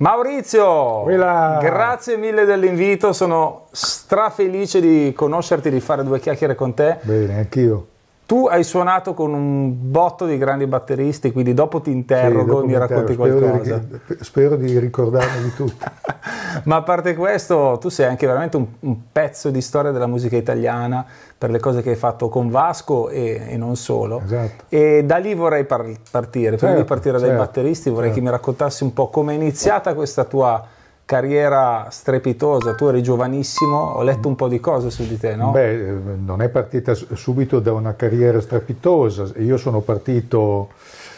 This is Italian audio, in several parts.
Maurizio, Quella. grazie mille dell'invito, sono strafelice di conoscerti, di fare due chiacchiere con te. Bene, anch'io. Tu hai suonato con un botto di grandi batteristi, quindi dopo ti interrogo e sì, mi racconti spero qualcosa. Di, spero di ricordarmi di tutto. Ma a parte questo, tu sei anche veramente un, un, pezzo di storia della musica italiana per le cose che hai fatto con Vasco e, e non solo. Esatto. E da lì vorrei par- partire. Certo, Prima di certo, partire certo, dai batteristi, vorrei certo. che mi raccontassi un po' come è iniziata questa tua carriera strepitosa, tu eri giovanissimo, ho letto un po' di cose su di te, no? Beh, non è partita subito da una carriera strepitosa, io sono partito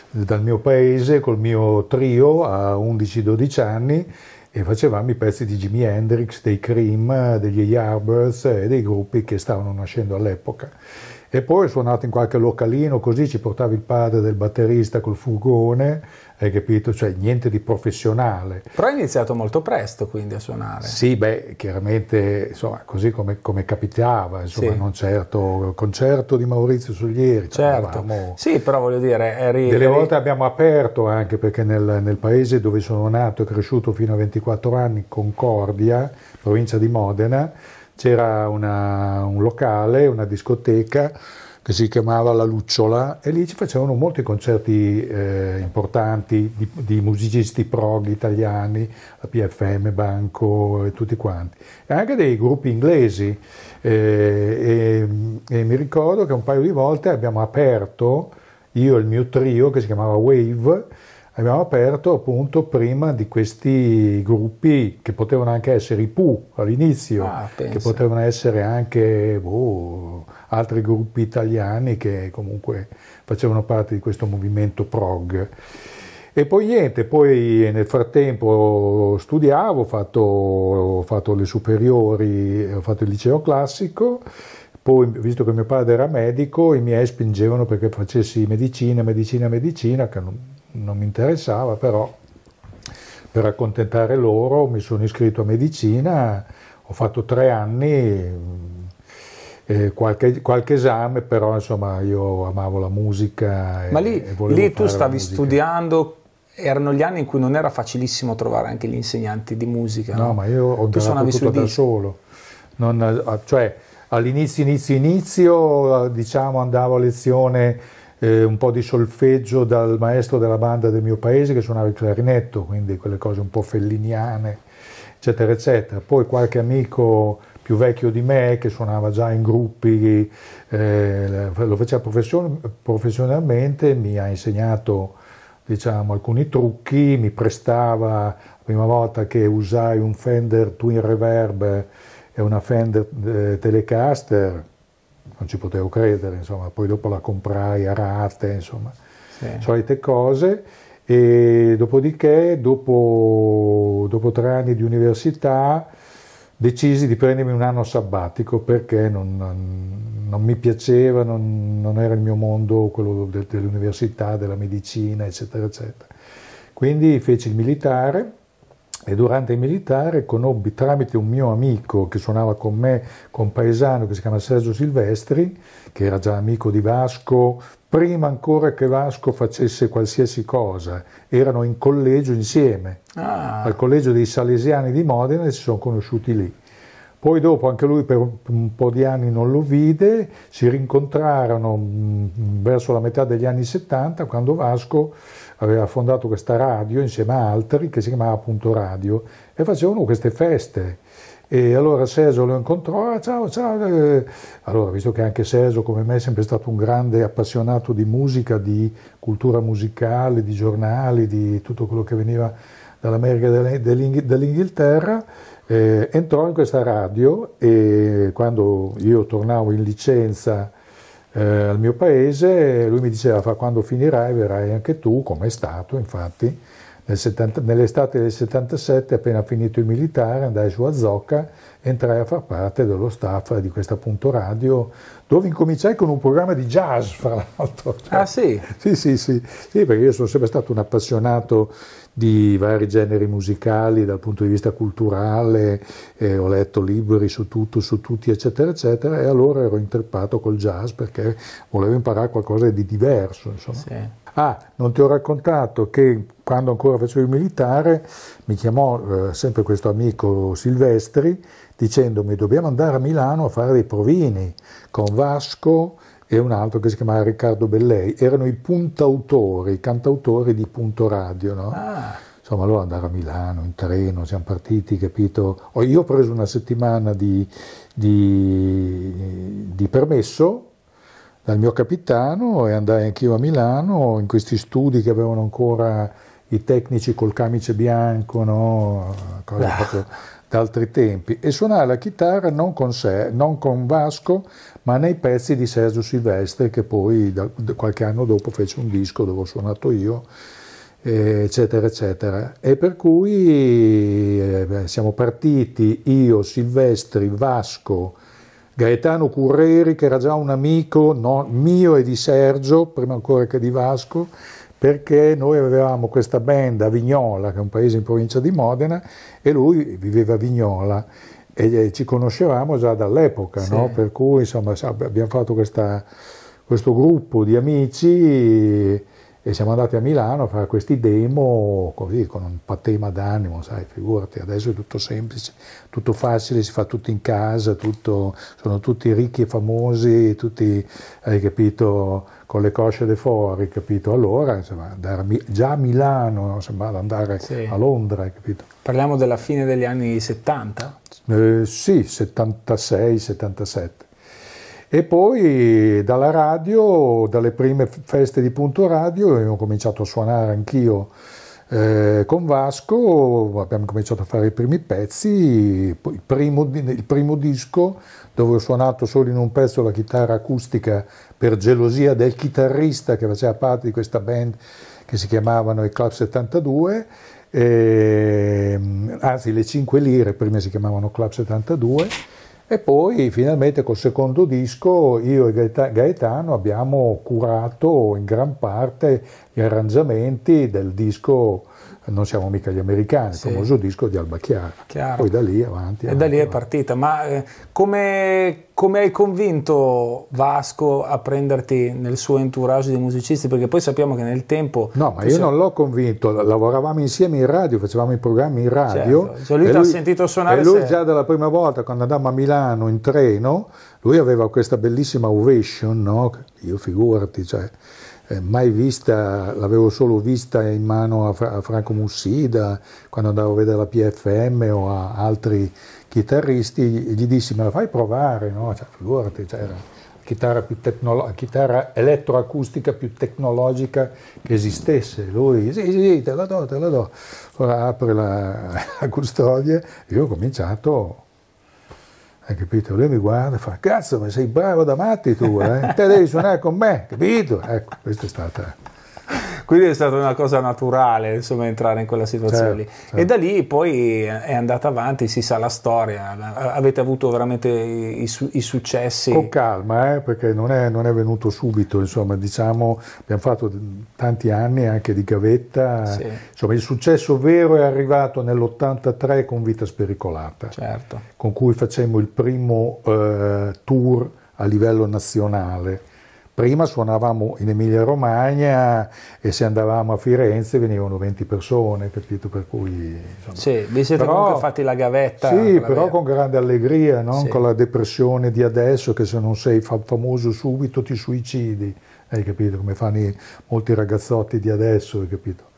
dal mio paese col mio trio a 11-12 anni e facevamo i pezzi di Jimi Hendrix, dei Cream, degli Yardbirds e dei gruppi che stavano nascendo all'epoca. E poi ho suonato in qualche localino, così ci portava il padre del batterista col furgone hai capito? Cioè niente di professionale. Però hai iniziato molto presto quindi a suonare. Sì, beh, chiaramente, insomma, così come, come capitava, insomma, sì. non certo concerto di Maurizio Suglieri. Certo, avevamo, sì, però voglio dire, eri... Delle eri... volte abbiamo aperto anche perché nel, nel, paese dove sono nato e cresciuto fino a 24 anni, Concordia, provincia di Modena, c'era una, un locale, una discoteca che si chiamava La Lucciola e lì ci facevano molti concerti eh, importanti di, di, musicisti prog italiani, la PFM, Banco e tutti quanti, e anche dei gruppi inglesi. Eh, e, e mi ricordo che un paio di volte abbiamo aperto io e il mio trio che si chiamava Wave abbiamo aperto appunto prima di questi gruppi che potevano anche essere i PU all'inizio, ah, che potevano essere anche boh, altri gruppi italiani che comunque facevano parte di questo movimento prog. E poi niente, poi nel frattempo studiavo, ho fatto, ho fatto le superiori, ho fatto il liceo classico, poi visto che mio padre era medico, i miei spingevano perché facessi medicina, medicina, medicina, che non, non mi interessava, però per accontentare loro mi sono iscritto a medicina, ho fatto tre anni, eh, eh, qualche, qualche esame, però insomma io amavo la musica. Ma lì, lì tu stavi studiando erano gli anni in cui non era facilissimo trovare anche gli insegnanti di musica. No, no? ma io ho imparato tutto da solo. Non, eh, cioè, all'inizio, inizio, inizio, diciamo, andavo a lezione eh, un po' di solfeggio dal maestro della banda del mio paese che suonava il clarinetto, quindi quelle cose un po' felliniane, eccetera, eccetera. Poi qualche amico più vecchio di me che suonava già in gruppi, eh, lo faceva profession- professionalmente, mi ha insegnato diciamo, alcuni trucchi, mi prestava la prima volta che usai un Fender Twin Reverb e una Fender eh, Telecaster non ci potevo credere, insomma, poi dopo la comprai a rate, insomma, sì. solite cose. E dopodiché, dopo, dopo, tre anni di università, decisi di prendermi un anno sabbatico perché non, non, mi piaceva, non, non, era il mio mondo, quello de, dell'università, della medicina, eccetera, eccetera. Quindi feci il militare e durante il militare conobbi tramite un mio amico che suonava con me, compaesano, che si chiama Sergio Silvestri, che era già amico di Vasco, prima ancora che Vasco facesse qualsiasi cosa. Erano in collegio insieme, ah. al collegio dei Salesiani di Modena e si sono conosciuti lì. Poi dopo anche lui per un po' di anni non lo vide, si rincontrarono mm, verso la metà degli anni 70 quando Vasco aveva fondato questa radio insieme a altri che si chiamava appunto Radio e facevano queste feste. E allora Sergio lo incontrò, ah, ciao, ciao. Eh. Allora, visto che anche Sergio, come me, è sempre stato un grande appassionato di musica, di cultura musicale, di giornali, di tutto quello che veniva dall'America e dall'Inghilterra, eh, entrò in questa radio e quando io tornavo in licenza eh, al mio paese, lui mi diceva fa quando finirai verrai anche tu, come è stato infatti, nel 70, nell'estate del 77 appena finito il militare andai su a e entrai a far parte dello staff di questa appunto radio dove incominciai con un programma di jazz fra l'altro. Cioè, ah sì? Sì, sì, sì, sì, perché io sono sempre stato un appassionato di vari generi musicali dal punto di vista culturale, eh, ho letto libri su tutto, su tutti, eccetera, eccetera, e allora ero intreppato col jazz perché volevo imparare qualcosa di diverso. Insomma. Sì. Ah, non ti ho raccontato che quando ancora facevo il militare mi chiamò eh, sempre questo amico Silvestri dicendomi dobbiamo andare a Milano a fare dei provini con Vasco, e un altro che si chiamava Riccardo Bellei, erano i puntautori, i cantautori di Punto Radio, no? Ah. Insomma, loro andarono a Milano in treno, siamo partiti, capito? Io ho preso una settimana di, di, di permesso dal mio capitano e andai anch'io a Milano in questi studi che avevano ancora i tecnici col camice bianco, no? Cosa ah. proprio da altri tempi, e suonai la chitarra non con, sé, non con Vasco, ma nei pezzi di Sergio Silvestri che poi da, qualche anno dopo fece un disco dove ho suonato io, eccetera, eccetera. E per cui eh, siamo partiti io, Silvestri, Vasco, Gaetano Curreri, che era già un amico no, mio e di Sergio, prima ancora che di Vasco, perché noi avevamo questa band a Vignola, che è un paese in provincia di Modena, e lui viveva a Vignola e ci conoscevamo già dall'epoca, sì. no? per cui insomma, abbiamo fatto questa, questo gruppo di amici e siamo andati a Milano a fare questi demo così, con un patema d'animo, sai, figurati, adesso è tutto semplice, tutto facile, si fa tutto in casa, tutto, sono tutti ricchi e famosi, tutti, hai capito, con le cosce de fuori, capito? Allora, insomma, da, già a Milano sembrava andare sì. a Londra, hai capito? Parliamo della fine degli anni 70? Eh, sì, 76, 77. E poi dalla radio, dalle prime feste di Punto Radio, ho cominciato a suonare anch'io eh, con Vasco, abbiamo cominciato a fare i primi pezzi, il primo, il primo, disco dove ho suonato solo in un pezzo la chitarra acustica per gelosia del chitarrista che faceva parte di questa band che si chiamavano i Club 72, e, ehm, anzi le 5 lire, prima si chiamavano Club 72. E poi finalmente col secondo disco io e Gaetano abbiamo curato in gran parte gli arrangiamenti del disco non siamo mica gli americani, sì. il famoso disco di Albachiara. Chiaro. Poi da lì avanti. e da lì è partita. Ma eh, come, come, hai convinto Vasco a prenderti nel suo entourage di musicisti? Perché poi sappiamo che nel tempo. No, ma io siamo... non l'ho convinto. Lavoravamo insieme in radio, facevamo i programmi in certo, radio. Certo. Cioè lui ti ha sentito suonare. E lui se... già dalla prima volta, quando andammo a Milano in treno, lui aveva questa bellissima ovation, no? Io figurati, cioè eh, mai vista, l'avevo solo vista in mano a, Fra- a, Franco Mussida quando andavo a vedere la PFM o a altri chitarristi, gli dissi me la fai provare, no? Cioè, figurati, cioè, la chitarra, più tecnolo- chitarra elettroacustica più tecnologica che esistesse. Lui, sì, sì, te la do, te la do. Ora apre la, la custodia e io ho cominciato hai capito? Lui mi guarda e fa, cazzo, ma sei bravo da matti tu, eh? te devi suonare con me, capito? Ecco, questa è stata... Quindi è stata una cosa naturale, insomma, entrare in quella situazione certo, lì. Certo. E certo. da lì poi è andata avanti, si sa la storia, avete avuto veramente i, su- i successi. Con calma, eh, perché non è, non è, venuto subito, insomma, diciamo, abbiamo fatto tanti anni anche di gavetta, sì. insomma, il successo vero è arrivato nell'83 con Vita Spericolata, certo. con cui facemmo il primo eh, tour a livello nazionale Prima suonavamo in Emilia Romagna e se andavamo a Firenze venivano 20 persone, capito? Per cui, insomma. Sì, vi siete però, comunque fatti la gavetta. Sì, però vera. con grande allegria, non sì. con la depressione di adesso che se non sei famoso subito ti suicidi, hai capito? Come fanno i, molti ragazzotti di adesso, hai capito?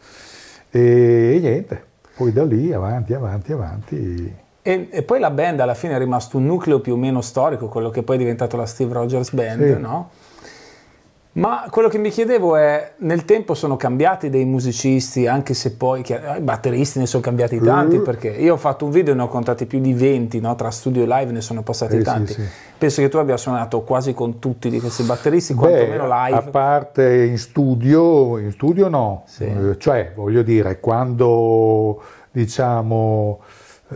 E, e niente, poi da lì avanti, avanti, avanti. E, e, poi la band alla fine è rimasto un nucleo più o meno storico, quello che poi è diventato la Steve Rogers Band, sì. no? Ma quello che mi chiedevo è, nel tempo sono cambiati dei musicisti, anche se poi i batteristi ne sono cambiati mm. tanti, mm. perché io ho fatto un video e ne ho contati più di 20, no? tra studio e live ne sono passati eh, tanti. Sì, sì. Penso che tu abbia suonato quasi con tutti di questi batteristi, quantomeno live. A parte in studio, in studio no, sì. cioè voglio dire, quando diciamo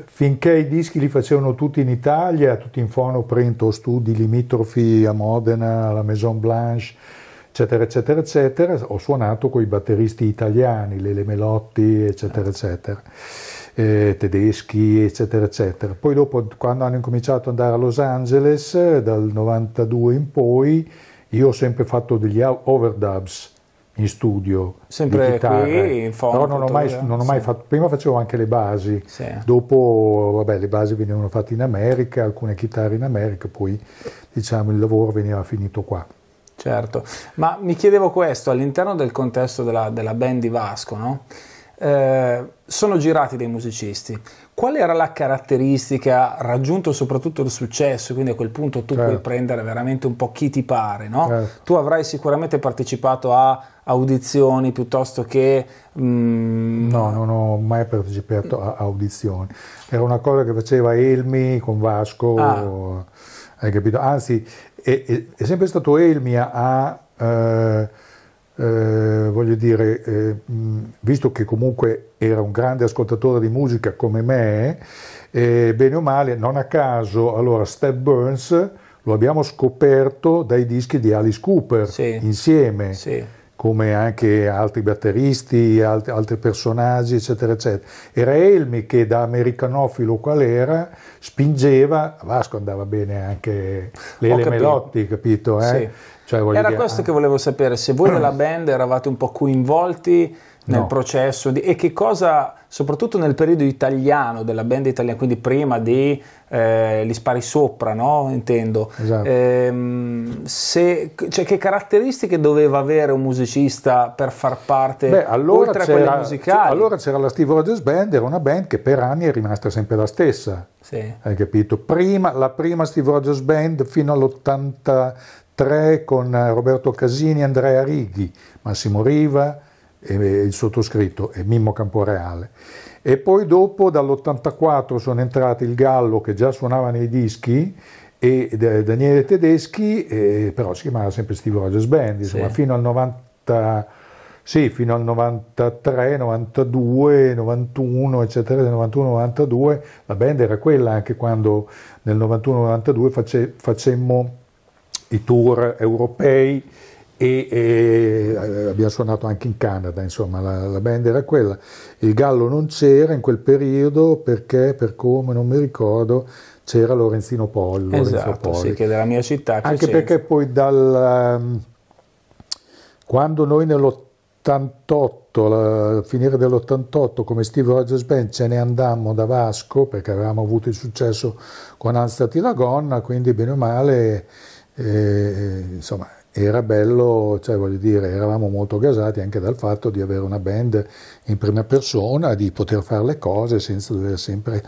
finché i dischi li facevano tutti in Italia, tutti in fono, print o studi limitrofi a Modena, alla Maison Blanche, eccetera, eccetera, eccetera. Ho suonato con i batteristi italiani, Lele Melotti, eccetera, eccetera, eh, tedeschi, eccetera, eccetera. Poi dopo, quando hanno incominciato ad andare a Los Angeles, eh, dal 92 in poi, io ho sempre fatto degli overdubs in studio sempre chitarre, qui in fondo però non ho mai, non ho mai sì. fatto prima facevo anche le basi sì. dopo vabbè le basi venivano fatte in America alcune chitarre in America poi diciamo il lavoro veniva finito qua Certo, ma mi chiedevo questo, all'interno del contesto della, della band di Vasco, no? eh, sono girati dei musicisti. Qual era la caratteristica, raggiunto soprattutto il successo, quindi a quel punto tu certo. puoi prendere veramente un po' chi ti pare, no? certo. Tu avrai sicuramente partecipato a audizioni piuttosto che... Mm... No, non ho mai partecipato a audizioni. Era una cosa che faceva Elmi con Vasco, ah. hai capito? Anzi, e, e, è sempre stato Elmia a, eh, eh, voglio dire, eh, visto che comunque era un grande ascoltatore di musica come me, eh, bene o male, non a caso, allora Step Burns lo abbiamo scoperto dai dischi di Alice Cooper sì. insieme. Sì come anche altri batteristi, alt- altri personaggi, eccetera, eccetera. Era Elmi che da americanofilo qual era, spingeva, a Vasco andava bene anche Lele capito. Melotti, capito? Eh? Sì. Cioè, era dire, questo anche... che volevo sapere, se voi nella band eravate un po' coinvolti nel no. processo di, e che cosa, soprattutto nel periodo italiano della band italiana, quindi prima di eh, Gli spari sopra, no? intendo, esatto. ehm, se, cioè, che caratteristiche doveva avere un musicista per far parte Beh, allora oltre a quelle musicali? Allora c'era la Steve Rogers Band, era una band che per anni è rimasta sempre la stessa. Sì. Hai capito? Prima, la prima Steve Rogers Band fino all'83 con Roberto Casini, Andrea Righi, Massimo Riva, il sottoscritto e Mimmo Camporeale. E poi dopo dall'84 sono entrati il Gallo che già suonava nei dischi e Daniele Tedeschi, e, però si chiamava sempre Steve Rogers Band, insomma sì. fino al 90, sì, fino al 93, 92, 91, eccetera, 91-92, la band era quella anche quando nel 91-92 facemmo i tour europei e, e, eh, abbiamo suonato anche in Canada, insomma la, la, band era quella. Il Gallo non c'era in quel periodo perché, per come, non mi ricordo, c'era Lorenzino Pollo. Esatto, Polli. Sì, che è della mia città. Anche perché poi dal... Ehm, quando noi nell'88, la, finire dell'88 come Steve Rogers Band ce ne andammo da Vasco perché avevamo avuto il successo con Alzati la gonna, quindi bene o male, eh, insomma era bello, cioè voglio dire, eravamo molto gasati anche dal fatto di avere una band in prima persona, di poter fare le cose senza dover sempre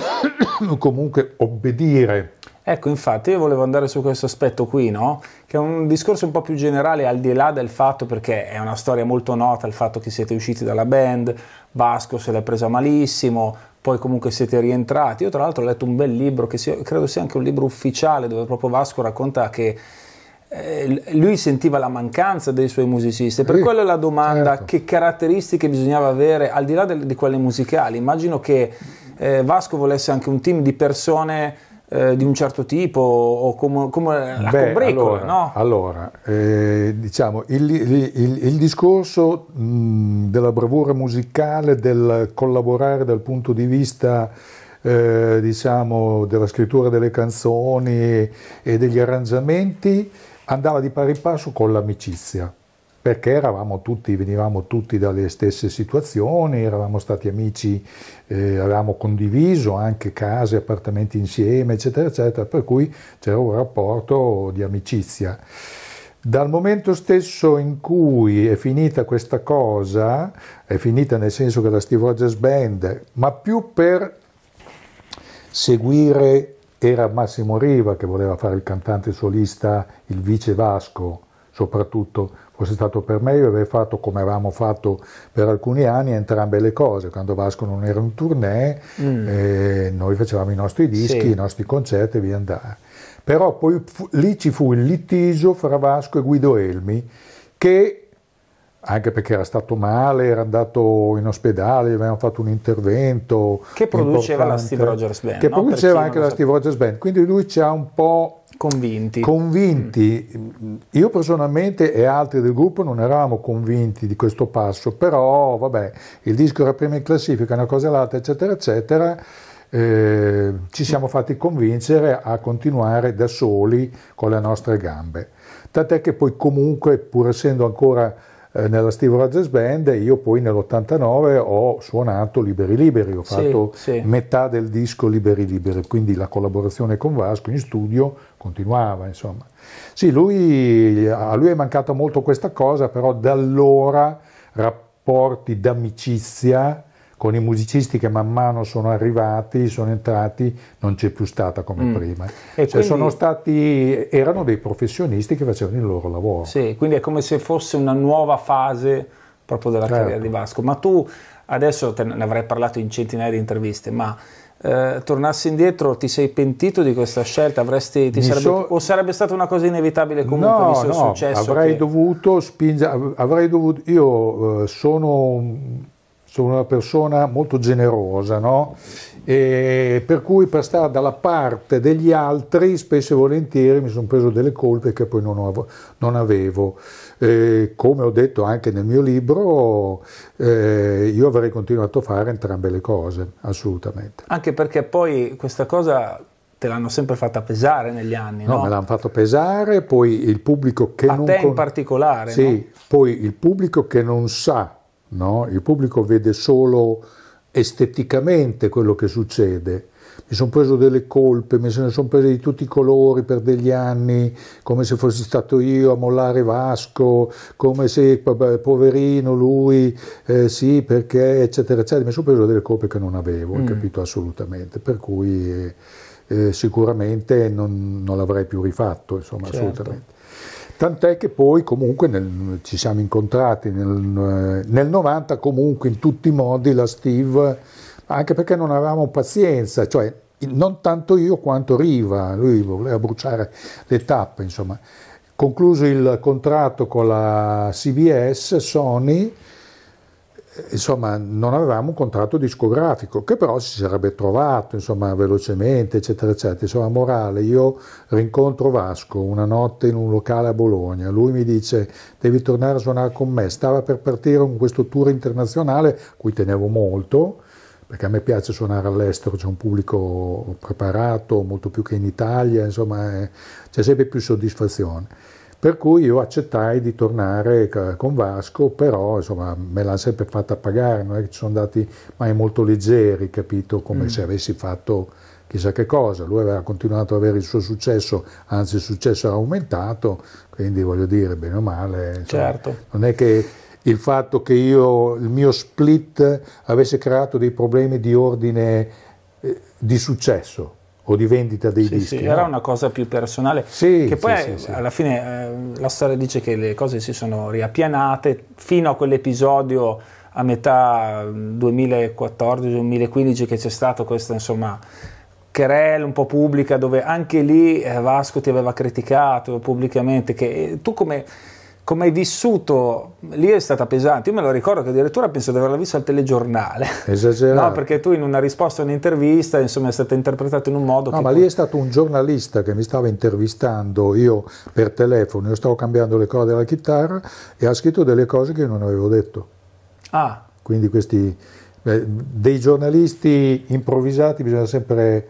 comunque obbedire. Ecco, infatti io volevo andare su questo aspetto qui, no? Che è un discorso un po' più generale al di là del fatto perché è una storia molto nota il fatto che siete usciti dalla band, Vasco se l'è presa malissimo, poi comunque siete rientrati. Io tra l'altro ho letto un bel libro che credo sia anche un libro ufficiale dove proprio Vasco racconta che eh, lui sentiva la mancanza dei suoi musicisti, per sì, quello è la domanda certo. che caratteristiche bisognava avere al di là del, di quelle musicali. Immagino che eh, Vasco volesse anche un team di persone eh, di un certo tipo o come, come la Beh, Combrico, allora, no? allora eh, diciamo il, il, il, il discorso mh, della bravura musicale, del collaborare dal punto di vista eh, diciamo della scrittura delle canzoni e degli arrangiamenti andava di pari passo con l'amicizia, perché eravamo tutti, venivamo tutti dalle stesse situazioni, eravamo stati amici, eh, avevamo condiviso anche case, appartamenti insieme, eccetera, eccetera, per cui c'era un rapporto di amicizia. Dal momento stesso in cui è finita questa cosa, è finita nel senso che la Steve Rogers Band, ma più per seguire era Massimo Riva che voleva fare il cantante solista, il vice Vasco soprattutto, fosse stato per meglio aver fatto come avevamo fatto per alcuni anni entrambe le cose, quando Vasco non era in tournée, mm. eh, noi facevamo i nostri dischi, sì. i nostri concerti e via andare. Però poi fu, lì ci fu il litigio fra Vasco e Guido Elmi che anche perché era stato male, era andato in ospedale, gli avevano fatto un intervento. Che produceva la Steve Rogers Band. Che no? produceva anche la Steve Rogers Band, quindi lui ci ha un po' convinti. convinti. Mm. Io personalmente e altri del gruppo non eravamo convinti di questo passo, però vabbè, il disco era prima in classifica, una cosa e l'altra, eccetera, eccetera. Eh, ci siamo fatti convincere a continuare da soli con le nostre gambe. Tant'è che poi comunque, pur essendo ancora eh, nella Steve Rogers Band e io poi nell'89 ho suonato Liberi Liberi, ho fatto sì, sì. metà del disco Liberi Liberi, quindi la collaborazione con Vasco in studio continuava, insomma. Sì, lui, a lui è mancata molto questa cosa, però da allora rapporti d'amicizia con i musicisti che man mano sono arrivati, sono entrati, non c'è più stata come mm. prima. Cioè quindi... stati, erano dei professionisti che facevano il loro lavoro. Sì, quindi è come se fosse una nuova fase proprio della certo. carriera di Vasco. Ma tu adesso te ne avrei parlato in centinaia di interviste, ma eh, tornassi indietro, ti sei pentito di questa scelta? Sarebbe, so... O sarebbe stata una cosa inevitabile comunque? No, no, successo avrei che... dovuto spingere, avrei dovuto, io eh, sono sono una persona molto generosa, no? E per cui per stare dalla parte degli altri spesso e volentieri mi sono preso delle colpe che poi non, ho, non avevo. E come ho detto anche nel mio libro, eh, io avrei continuato a fare entrambe le cose, assolutamente. Anche perché poi questa cosa te l'hanno sempre fatta pesare negli anni. No, no? me l'hanno fatto pesare, poi il pubblico che... A non te in particolare. Sì, no? poi il pubblico che non sa no? il pubblico vede solo esteticamente quello che succede. Mi sono preso delle colpe, mi sono preso di tutti i colori per degli anni, come se fossi stato io a mollare Vasco, come se poverino lui, eh, sì perché, eccetera, eccetera. Mi sono preso delle colpe che non avevo, mm. capito assolutamente. Per cui eh, eh, sicuramente non, non l'avrei più rifatto, insomma, certo. assolutamente. Tant'è che poi comunque nel, ci siamo incontrati nel, nel 90 comunque in tutti i modi la Steve, anche perché non avevamo pazienza, cioè non tanto io quanto Riva, lui voleva bruciare le tappe, insomma. Concluso il contratto con la CBS, Sony, insomma, non avevamo un contratto discografico che però si sarebbe trovato, insomma, velocemente, eccetera, eccetera. Insomma, morale, io rincontro Vasco una notte in un locale a Bologna, lui mi dice devi tornare a suonare con me, stava per partire con questo tour internazionale, cui tenevo molto, perché a me piace suonare all'estero, c'è un pubblico preparato, molto più che in Italia, insomma, eh, c'è sempre più soddisfazione per cui io accettai di tornare eh, con Vasco, però insomma, me l'hanno sempre fatta pagare, non è che ci sono andati mai molto leggeri, capito, come mm. se avessi fatto chissà che cosa. Lui aveva continuato ad avere il suo successo, anzi il successo era aumentato, quindi voglio dire, bene o male, insomma, certo. non è che il fatto che io, il mio split avesse creato dei problemi di ordine eh, di successo o di vendita dei sì, dischi. Sì, no? Era una cosa più personale, sì, che poi sì, è, alla fine eh, la storia dice che le cose si sono riappianate fino a quell'episodio a metà 2014-2015 mm, che c'è stato questa insomma querel un po' pubblica dove anche lì eh, Vasco ti aveva criticato pubblicamente che eh, tu come come hai vissuto lì è stata pesante. Io me lo ricordo che addirittura penso di averla vista al telegiornale. Esagerato. No, perché tu in una risposta a un'intervista, insomma, è stata interpretata in un modo. No, che ma poi... lì è stato un giornalista che mi stava intervistando io per telefono, io stavo cambiando le corde della chitarra e ha scritto delle cose che non avevo detto. Ah. Quindi questi eh, dei giornalisti improvvisati bisogna sempre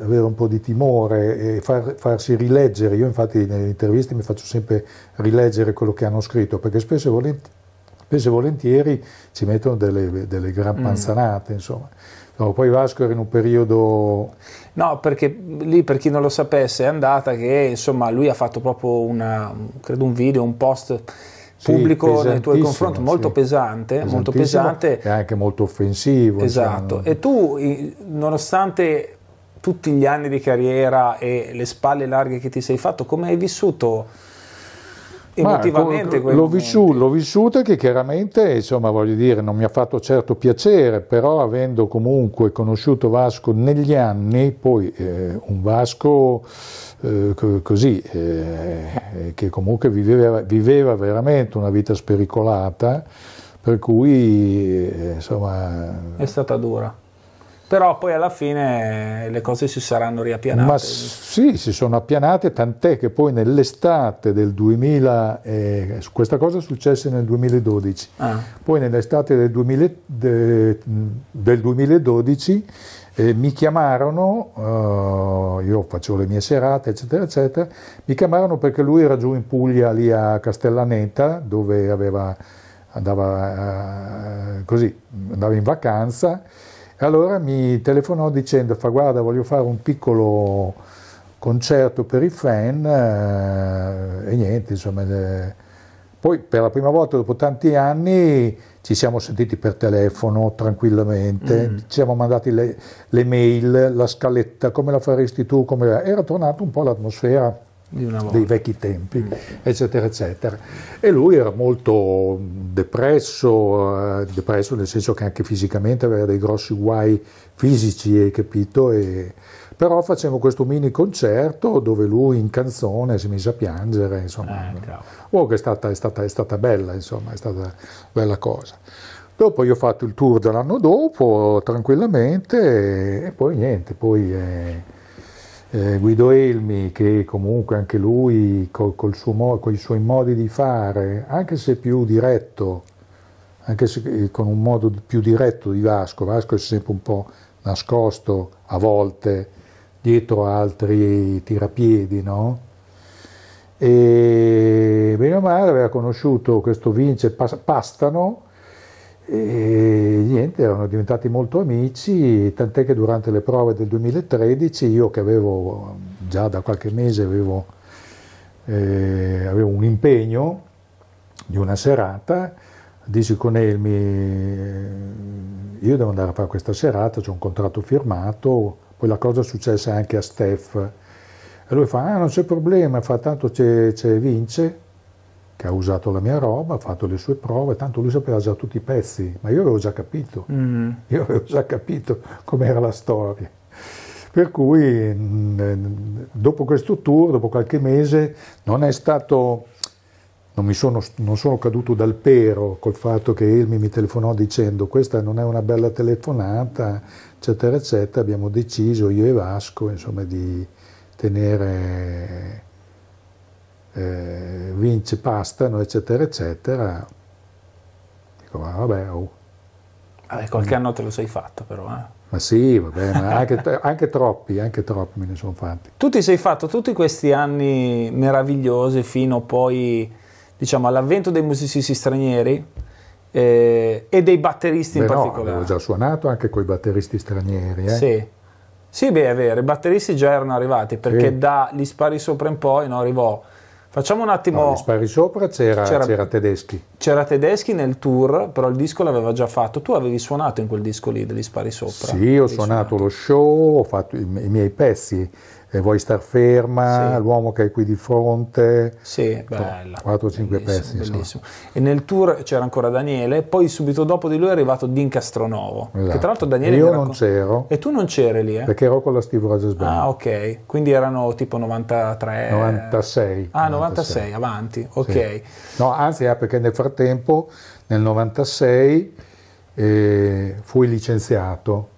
avere un po' di timore e far, farsi rileggere, io infatti nelle interviste mi faccio sempre rileggere quello che hanno scritto, perché spesso e volentieri, spesso e volentieri ci mettono delle, delle gran mm. panzanate, mm. insomma. No, poi Vasco era in un periodo... No, perché lì per chi non lo sapesse è andata che insomma lui ha fatto proprio una, credo un video, un post pubblico sì, nei tuoi confronti, molto sì. pesante, molto pesante. E anche molto offensivo. Esatto, cioè, e tu nonostante tutti gli anni di carriera e le spalle larghe che ti sei fatto, come hai vissuto emotivamente? Ma, l'ho, l'ho vissuto che chiaramente, insomma, voglio dire, non mi ha fatto certo piacere, però avendo comunque conosciuto Vasco negli anni, poi eh, un Vasco eh, così, eh, eh, che comunque viveva, viveva veramente una vita spericolata, per cui, eh, insomma... È stata dura però poi alla fine eh, le cose si saranno riappianate. Ma sì, si sono appianate, tant'è che poi nell'estate del 2000, eh, questa cosa successe nel 2012, ah. poi nell'estate del, 2000, de, del 2012 eh, mi chiamarono, eh, io facevo le mie serate, eccetera, eccetera, mi chiamarono perché lui era giù in Puglia, lì a Castellaneta, dove aveva, andava, eh, così, andava in vacanza e allora mi telefonò dicendo, fa guarda voglio fare un piccolo concerto per i fan eh, e niente, insomma. Eh. poi per la prima volta dopo tanti anni ci siamo sentiti per telefono tranquillamente, mm. ci siamo mandati le, le mail, la scaletta, come la faresti tu, come... era tornata un po' l'atmosfera dei vecchi tempi, eccetera, eccetera. E lui era molto depresso, eh, depresso nel senso che anche fisicamente aveva dei grossi guai fisici, hai capito? E, però facevamo questo mini concerto dove lui in canzone si mise a piangere, insomma. Ah, eh, wow, oh, che è stata, è, stata, è stata bella, insomma, è stata bella cosa. Dopo io ho fatto il tour dell'anno dopo, tranquillamente, e poi niente, poi... Eh, eh, Guido Elmi che comunque anche lui col, col suo, con i suoi modi di fare, anche se più diretto, anche se eh, con un modo più diretto di Vasco, Vasco è sempre un po' nascosto a volte dietro altri tirapiedi, no? E bene o male aveva conosciuto questo Vince Pastano, e niente, erano diventati molto amici, tant'è che durante le prove del 2013 io che avevo già da qualche mese avevo, eh, avevo un impegno di una serata, dici con Elmi io devo andare a fare questa serata, c'è un contratto firmato, poi la cosa successa anche a Steph e lui fa ah non c'è problema, fa tanto c'è, c'è Vince che ha usato la mia roba, ha fatto le sue prove, tanto lui sapeva già tutti i pezzi, ma io avevo già capito, mm. io avevo già capito com'era la storia. Per cui mm, eh, dopo questo tour, dopo qualche mese, non è stato, non, mi sono, non sono caduto dal pero col fatto che Elmi mi telefonò dicendo questa non è una bella telefonata, eccetera, eccetera, abbiamo deciso io e Vasco insomma, di tenere eh, vinci pastano, eccetera, eccetera. Dico, ma ah, vabbè, oh. Vabbè, qualche anno te lo sei fatto però, eh. Ma sì, vabbè, ma anche, anche, troppi, anche troppi me ne sono fatti. Tu ti sei fatto tutti questi anni meravigliosi fino poi, diciamo, all'avvento dei musicisti stranieri eh, e dei batteristi beh, in no, particolare. avevo già suonato anche con i batteristi stranieri, eh. Sì. Sì, beh, è vero, i batteristi già erano arrivati perché sì. gli spari sopra in poi no, arrivò Facciamo un attimo. No, spari sopra c'era, c'era, c'era, Tedeschi. C'era Tedeschi nel tour, però il disco l'aveva già fatto. Tu avevi suonato in quel disco lì degli Spari sopra? Sì, ho suonato, suonato, lo show, ho fatto i, i miei pezzi eh, vuoi star ferma, sì. l'uomo che è qui di fronte. Sì, bella. 4-5 pezzi. Bellissimo. E nel tour c'era ancora Daniele, poi subito dopo di lui è arrivato Din Castronovo. Esatto. Che tra l'altro Daniele... Io non con... c'ero. E tu non c'eri lì? Eh? Perché ero con la Steve Rogers Band. Ah, ok. Quindi erano tipo 93... 96. Ah, 96, 96 avanti, ok. Sì. No, anzi, è eh, perché nel frattempo, nel 96, eh, fui licenziato.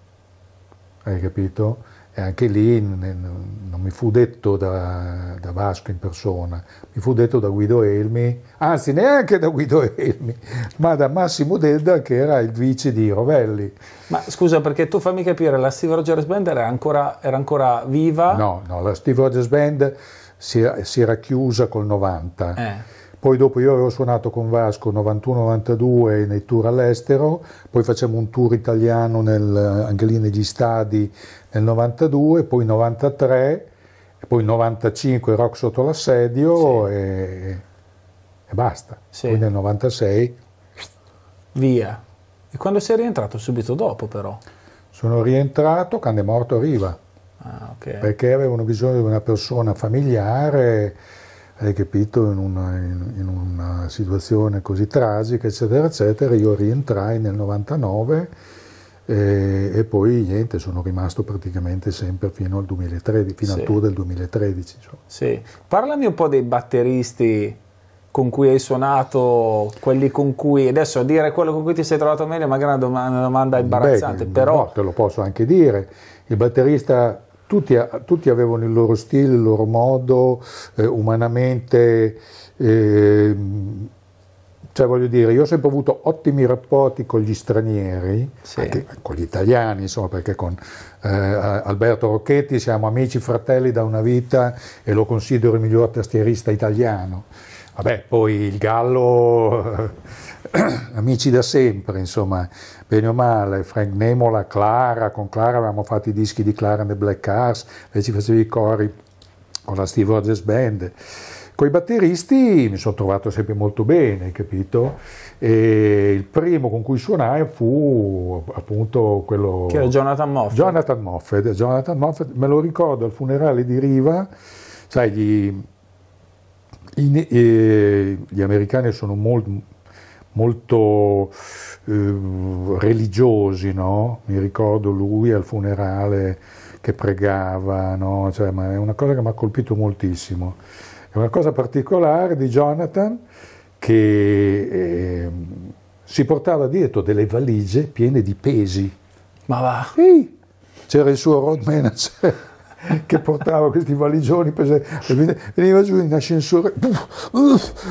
Hai capito? anche lì non mi fu detto da, da, Vasco in persona, mi fu detto da Guido Elmi, anzi neanche da Guido Elmi, ma da Massimo Dedda che era il vice di Rovelli. Ma scusa perché tu fammi capire, la Steve Rogers Band era ancora, era ancora viva? No, no, la Steve Rogers Band si, si era chiusa col 90. Eh poi dopo io avevo suonato con Vasco 91-92 nei tour all'estero, poi facciamo un tour italiano nel, anche lì negli stadi nel 92, poi 93, poi 95 rock sotto l'assedio sì. e, e, basta. Sì. Poi nel 96... Via. E quando sei rientrato subito dopo però? Sono rientrato, quando è Morto arriva. Ah, okay. Perché avevano bisogno di una persona familiare hai capito, in una, in, in una situazione così tragica, eccetera, eccetera. Io rientrai nel 99 e, eh, e poi niente, sono rimasto praticamente sempre fino al 2013, fino sì. al tour del 2013. Insomma. Sì. Parlami un po' dei batteristi con cui hai suonato, quelli con cui adesso a dire quello con cui ti sei trovato meglio, magari è una, domanda imbarazzante, Beh, però. No, te lo posso anche dire. Il batterista tutti, tutti, avevano il loro stile, il loro modo, eh, umanamente, eh, cioè voglio dire, io ho sempre avuto ottimi rapporti con gli stranieri, sì. anche con gli italiani, insomma, perché con eh, Alberto Rocchetti siamo amici fratelli da una vita e lo considero il miglior tastierista italiano. Vabbè, poi il Gallo... amici da sempre, insomma, bene o male, Frank Nemola, Clara, con Clara avevamo fatto i dischi di Clara and the Black Cars, lei ci faceva i cori con la Steve Rogers Band. Con i batteristi mi sono trovato sempre molto bene, capito? E il primo con cui suonai fu appunto quello... Che era Jonathan Moffat. Jonathan Moffat, Jonathan Moffett me lo ricordo al funerale di Riva, sai, gli, eh, gli americani sono molto molto eh, religiosi, no? mi ricordo lui al funerale che pregava, no? cioè, è una cosa che mi ha colpito moltissimo. È una cosa particolare di Jonathan che eh, si portava dietro delle valigie piene di pesi. Ma va! Ehi, c'era il suo road manager che portava questi valigioni, veniva giù in ascensore, puff,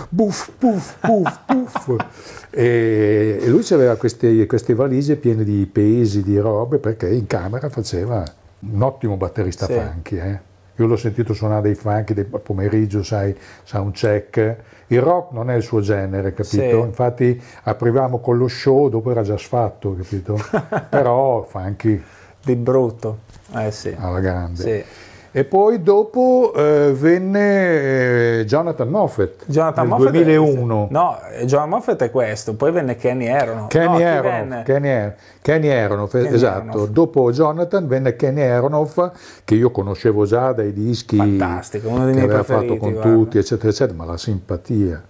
puff, puff, puff, puff. E, lui aveva queste, queste, valigie piene di pesi, di robe, perché in camera faceva un ottimo batterista sì. funky. Eh. Io l'ho sentito suonare dei funky del pomeriggio, sai, un check Il rock non è il suo genere, capito? Sì. Infatti aprivamo con lo show, dopo era già sfatto, capito? Però funky. Di brutto eh sì. alla grande. Sì. E poi dopo eh, venne eh, Jonathan Moffett Jonathan nel Moffett 2001. È, no, eh, Jonathan Moffett è questo, poi venne Kenny Aaron. Kenny no, Aronoff, Kenny, Kenny Aronoff Kenny esatto. Aronoff. Dopo Jonathan venne Kenny Aronoff, che io conoscevo già dai dischi Fantastico, uno dei che miei aveva fatto con guarda. tutti, eccetera, eccetera, ma la simpatia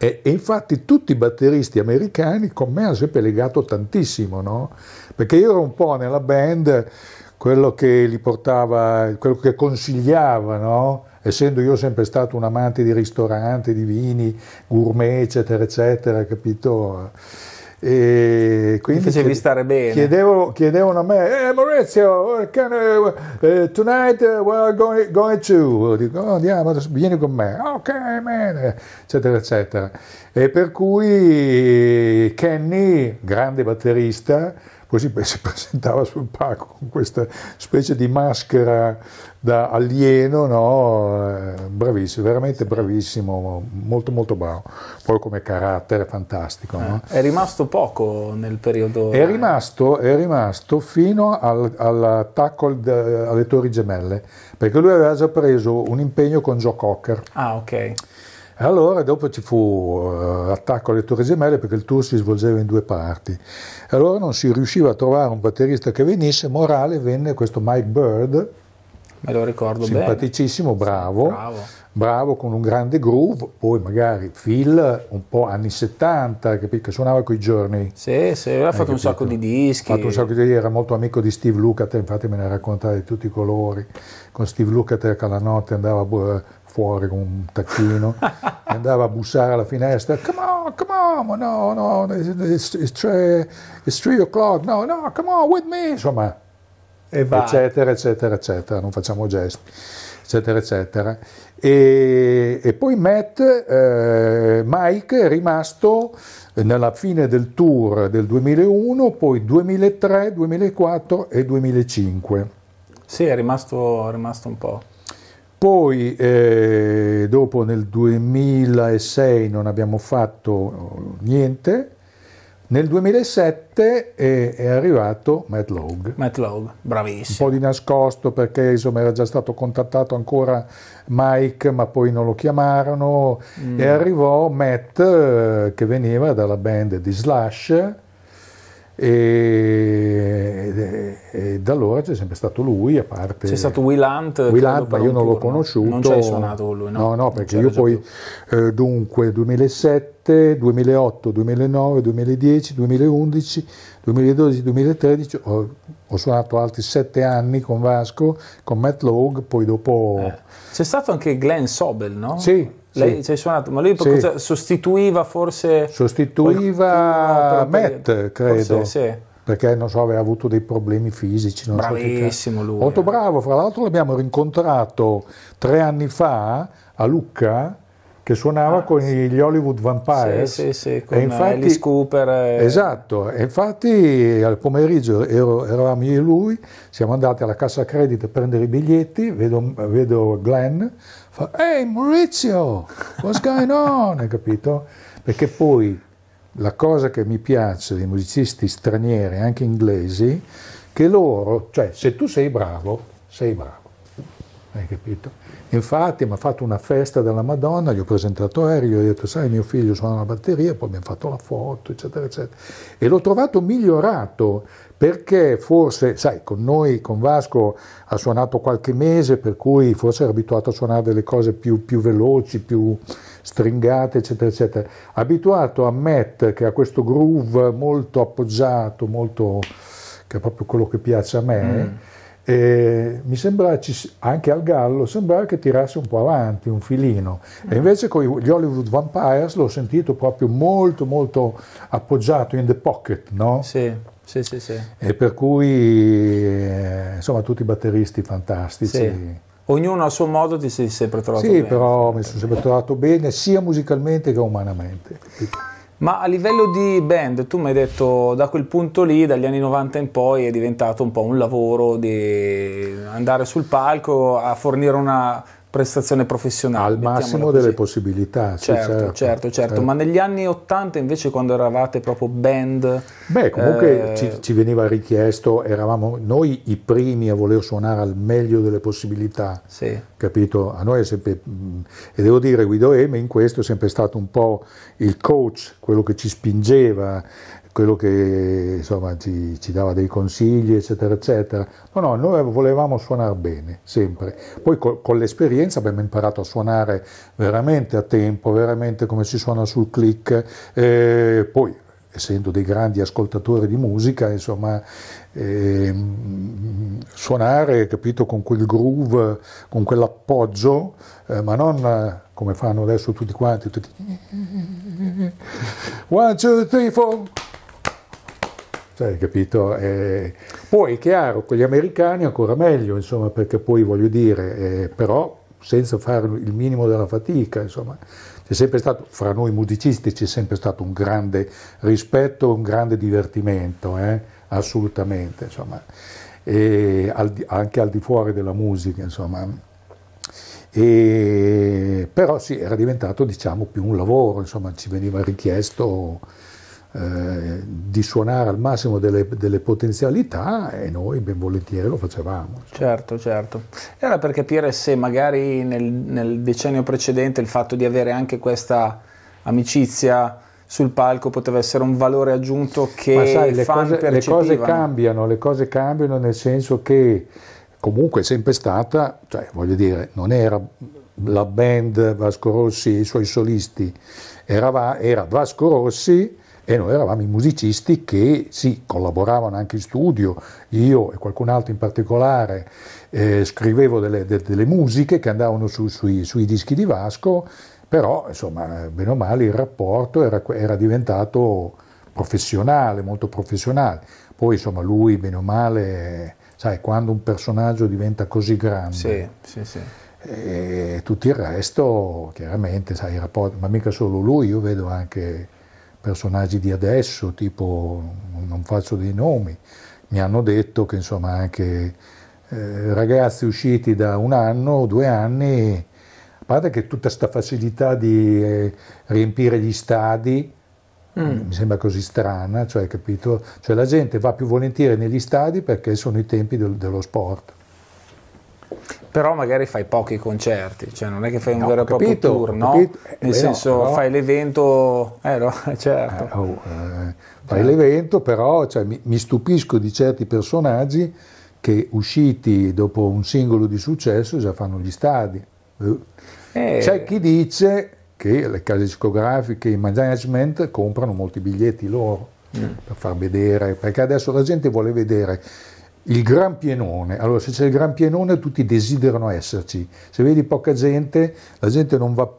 e, e, infatti tutti i batteristi americani con me hanno sempre legato tantissimo, no? Perché io ero un po' nella band quello che li portava, quello che consigliava, no? Essendo io sempre stato un amante di ristoranti, di vini, gourmet, eccetera, eccetera, capito? E quindi Mi facevi chiede, stare bene. Chiedevano, chiedevano a me, eh, Maurizio, can, uh, eh, eh, tonight eh, we're going, going to. Dico, oh, andiamo, vieni con me. Ok, man, eccetera, eccetera. E per cui Kenny, grande batterista, così si presentava sul palco con questa specie di maschera da alieno, no? Eh, bravissimo, veramente bravissimo, molto molto bravo, poi come carattere fantastico. No? Eh, è rimasto poco nel periodo... È rimasto, è rimasto fino al, all'attacco alle Torri Gemelle, perché lui aveva già preso un impegno con Joe Cocker. Ah ok allora dopo ci fu uh, alle torri gemelle perché il tour si svolgeva in due parti. Allora non si riusciva a trovare un batterista che venisse, morale venne questo Mike Bird, me lo ricordo simpaticissimo, bene. Bravo, bravo, bravo, con un grande groove, poi magari Phil un po' anni 70, capito? che suonava coi giorni. Sì, sì, aveva fatto un sacco di dischi. Fatto un sacco di era molto amico di Steve Lukather, infatti me ne raccontava di tutti i colori, con Steve Lukather che alla notte andava eh, fuori con un tacchino, andava a bussare alla finestra, come on, come on, no, no, it's, it's, three, it's three o'clock, no, no, come on with me, insomma, eccetera, eccetera, eccetera, non facciamo gesti, eccetera, eccetera. E, e poi Matt, eh, Mike è rimasto nella fine del tour del 2001, poi 2003, 2004 e 2005. Sì, è rimasto, è rimasto un po'. Poi eh, dopo nel 2006 non abbiamo fatto eh, niente, nel 2007 è, eh, è arrivato Matt Logue. Matt Logue, bravissimo. Un po' di nascosto perché insomma era già stato contattato ancora Mike ma poi non lo chiamarono mm. e arrivò Matt eh, che veniva dalla band di Slash e, e, da allora c'è sempre stato lui a parte c'è stato Will Hunt, Will Hunt ma io non l'ho conosciuto non c'è suonato con lui no no, no perché io poi eh, dunque 2007 2008 2009 2010 2011 2012 2013 ho, ho suonato altri sette anni con Vasco con Matt Logue poi dopo eh. c'è stato anche Glenn Sobel no? sì lei ci hai suonato, ma lui sì. Cioè, sostituiva forse... Sostituiva qualcuno, Matt, credo. Forse, sì. Perché non so, aveva avuto dei problemi fisici. Non Bravissimo so lui. Molto eh. bravo, fra l'altro l'abbiamo rincontrato tre anni fa a Lucca che suonava ah, con gli Hollywood Vampires. Sì, sì, sì, con e infatti, Alice Cooper. E... Esatto, e infatti al pomeriggio ero, eravamo io e lui, siamo andati alla cassa credit a prendere i biglietti, vedo, vedo Glenn, fa, ehi Maurizio, what's going on? Hai capito? Perché poi la cosa che mi piace dei musicisti stranieri, anche inglesi, che loro, cioè se tu sei bravo, sei bravo. Hai capito? Infatti mi ha fatto una festa della Madonna, gli ho presentato a Harry, gli ho detto sai mio figlio suona la batteria, poi mi ha fatto la foto, eccetera, eccetera. E l'ho trovato migliorato perché forse, sai, con noi, con Vasco ha suonato qualche mese, per cui forse era abituato a suonare delle cose più, più veloci, più stringate, eccetera, eccetera. Abituato a Matt che ha questo groove molto appoggiato, molto, che è proprio quello che piace a me. Mm eh, mi sembra anche al Gallo sembrava che tirasse un po' avanti un filino e invece con gli Hollywood Vampires l'ho sentito proprio molto molto appoggiato in the pocket no? sì, sì, sì, sì. e per cui eh, insomma tutti i batteristi fantastici sì. Ognuno a suo modo ti sei sempre trovato sì, bene. Sì, però mi sono sempre trovato bene sia musicalmente che umanamente. Capito? Ma a livello di band, tu mi hai detto da quel punto lì, dagli anni 90 in poi, è diventato un po' un lavoro di andare sul palco a fornire una prestazione professionale. Al massimo delle possibilità. Sì, certo, certo, certo, certo, eh. ma negli anni 80 invece quando eravate proprio band... Beh, comunque eh... ci, ci, veniva richiesto, eravamo noi i primi a voler suonare al meglio delle possibilità, sì. capito? A noi è sempre... Mm, e devo dire, Guido Eme in questo è sempre stato un po' il coach, quello che ci spingeva quello che insomma, ci, ci, dava dei consigli, eccetera, eccetera. No, no, noi volevamo suonare bene, sempre. Poi co- con l'esperienza abbiamo imparato a suonare veramente a tempo, veramente come si suona sul click. Eh, poi, essendo dei grandi ascoltatori di musica, insomma, eh, suonare, capito, con quel groove, con quell'appoggio, eh, ma non come fanno adesso tutti quanti, tutti... One, two, three, four... Cioè, capito? Eh, poi è chiaro, con gli americani ancora meglio, insomma, perché poi voglio dire, eh, però senza fare il minimo della fatica, insomma, c'è sempre stato, fra noi musicisti c'è sempre stato un grande rispetto, un grande divertimento, eh? assolutamente, insomma, al di, anche al di fuori della musica, insomma. E, però sì, era diventato diciamo più un lavoro, insomma, ci veniva richiesto eh, di suonare al massimo delle, delle, potenzialità e noi ben volentieri lo facevamo. Cioè. Certo, certo. Era per capire se magari nel, nel decennio precedente il fatto di avere anche questa amicizia sul palco poteva essere un valore aggiunto che Ma sai, le cose, le cose, cambiano, le cose cambiano nel senso che comunque è sempre stata, cioè voglio dire, non era la band Vasco Rossi e i suoi solisti, era, era Vasco Rossi e noi eravamo i musicisti che sì, collaboravano anche in studio, io e qualcun altro in particolare eh, scrivevo delle, de, delle, musiche che andavano su, sui, sui, dischi di Vasco, però insomma bene o male il rapporto era, era diventato professionale, molto professionale, poi insomma lui bene o male, sai quando un personaggio diventa così grande. Sì, sì, sì e eh, tutto il resto chiaramente sai i rapporti ma mica solo lui io vedo anche personaggi di adesso, tipo non faccio dei nomi, mi hanno detto che insomma anche eh, ragazzi usciti da un anno o due anni, a parte che tutta questa facilità di eh, riempire gli stadi, mm. mi sembra così strana, cioè capito? Cioè la gente va più volentieri negli stadi perché sono i tempi del, dello sport però magari fai pochi concerti, cioè non è che fai un no, vero e proprio tour, no? eh, Nel senso no, fai l'evento, eh, no, certo. Eh, oh, eh, fai certo. l'evento, però cioè, mi, mi, stupisco di certi personaggi che usciti dopo un singolo di successo già fanno gli stadi. Eh, eh. C'è chi dice che le case discografiche, i management comprano molti biglietti loro mm. per far vedere, perché adesso la gente vuole vedere il Gran Pienone, allora se c'è il Gran Pienone tutti desiderano esserci, se vedi poca gente, la gente non va,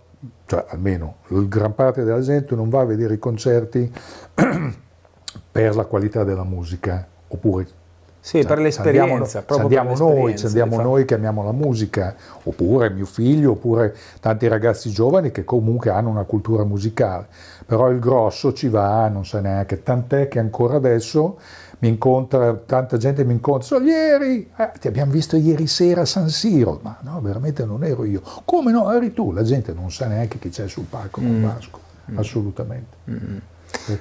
cioè almeno la gran parte della gente non va a vedere i concerti per la qualità della musica, oppure sì, per l'esperienza. Ci andiamo, ci andiamo noi, ci andiamo diciamo. noi che amiamo la musica, oppure mio figlio, oppure tanti ragazzi giovani che comunque hanno una cultura musicale. Però il grosso ci va, non sa neanche, tant'è che ancora adesso mi incontra, tanta gente mi incontra, so, ieri, eh, ti abbiamo visto ieri sera a San Siro, ma no, veramente non ero io. Come no, eri tu, la gente non sa neanche chi c'è sul palco con mm. Vasco, mm. assolutamente. Mm.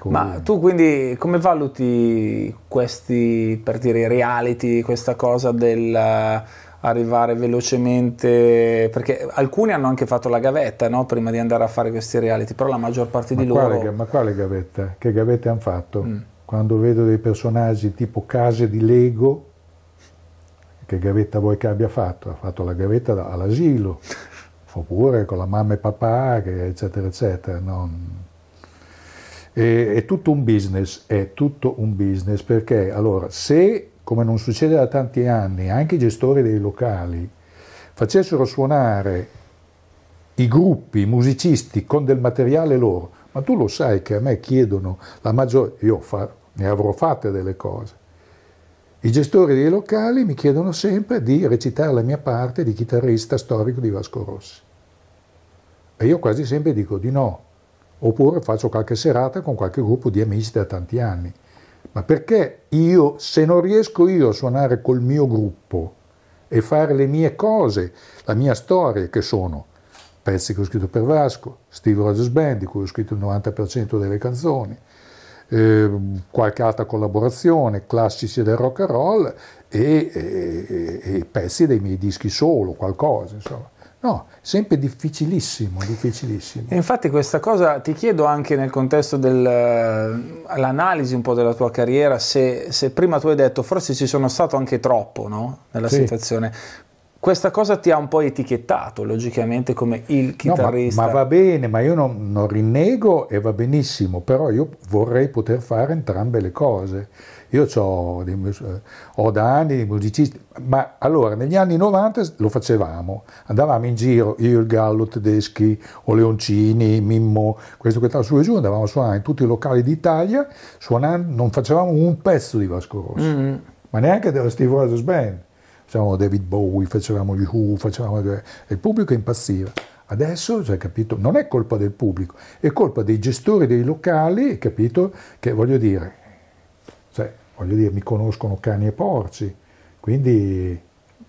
Ma tu quindi come valuti questi, per dire, reality, questa cosa del eh, arrivare velocemente perché alcuni hanno anche fatto la gavetta no? prima di andare a fare questi reality però la maggior parte ma di loro ma quale gavetta? che gavette hanno fatto? Mm quando vedo dei personaggi tipo case di Lego, che gavetta vuoi che abbia fatto? Ha fatto la gavetta all'asilo, oppure con la mamma e papà, eccetera, eccetera. Non... E, è tutto un business, è tutto un business, perché allora se, come non succede da tanti anni, anche i gestori dei locali facessero suonare i gruppi i musicisti con del materiale loro, ma tu lo sai che a me chiedono la maggior... Io fa, ne avrò fatte delle cose. I gestori dei locali mi chiedono sempre di recitare la mia parte di chitarrista storico di Vasco Rossi. E io quasi sempre dico di no, oppure faccio qualche serata con qualche gruppo di amici da tanti anni. Ma perché io, se non riesco io a suonare col mio gruppo e fare le mie cose, la mia storia, che sono pezzi che ho scritto per Vasco, Steve Rogers Band, di cui ho scritto il 90% delle canzoni, eh, qualche altra collaborazione, classici del rock and roll e, e, e pezzi dei miei dischi solo, qualcosa, insomma. No, sempre difficilissimo, difficilissimo. E infatti questa cosa ti chiedo anche nel contesto dell'analisi eh, un po' della tua carriera, se, se, prima tu hai detto forse ci sono stato anche troppo no? nella sì. situazione, questa cosa ti ha un po' etichettato logicamente come il chitarrista. No, ma, ma, va bene, ma io non, non, rinnego e va benissimo, però io vorrei poter fare entrambe le cose. Io dei, eh, ho da anni di musicisti, ma allora negli anni 90 lo facevamo, andavamo in giro, io il Gallo Tedeschi, o Leoncini, Mimmo, questo che stava su e giù, andavamo a suonare in tutti i locali d'Italia, suonando, non facevamo un pezzo di Vasco Rossi, mm-hmm. ma neanche della Steve Rogers Band facevamo David Bowie, facevamo gli Who, facevamo... il pubblico impassiva. Adesso, cioè, capito, non è colpa del pubblico, è colpa dei gestori dei locali, capito, che voglio dire, cioè, voglio dire, mi conoscono cani e porci, quindi...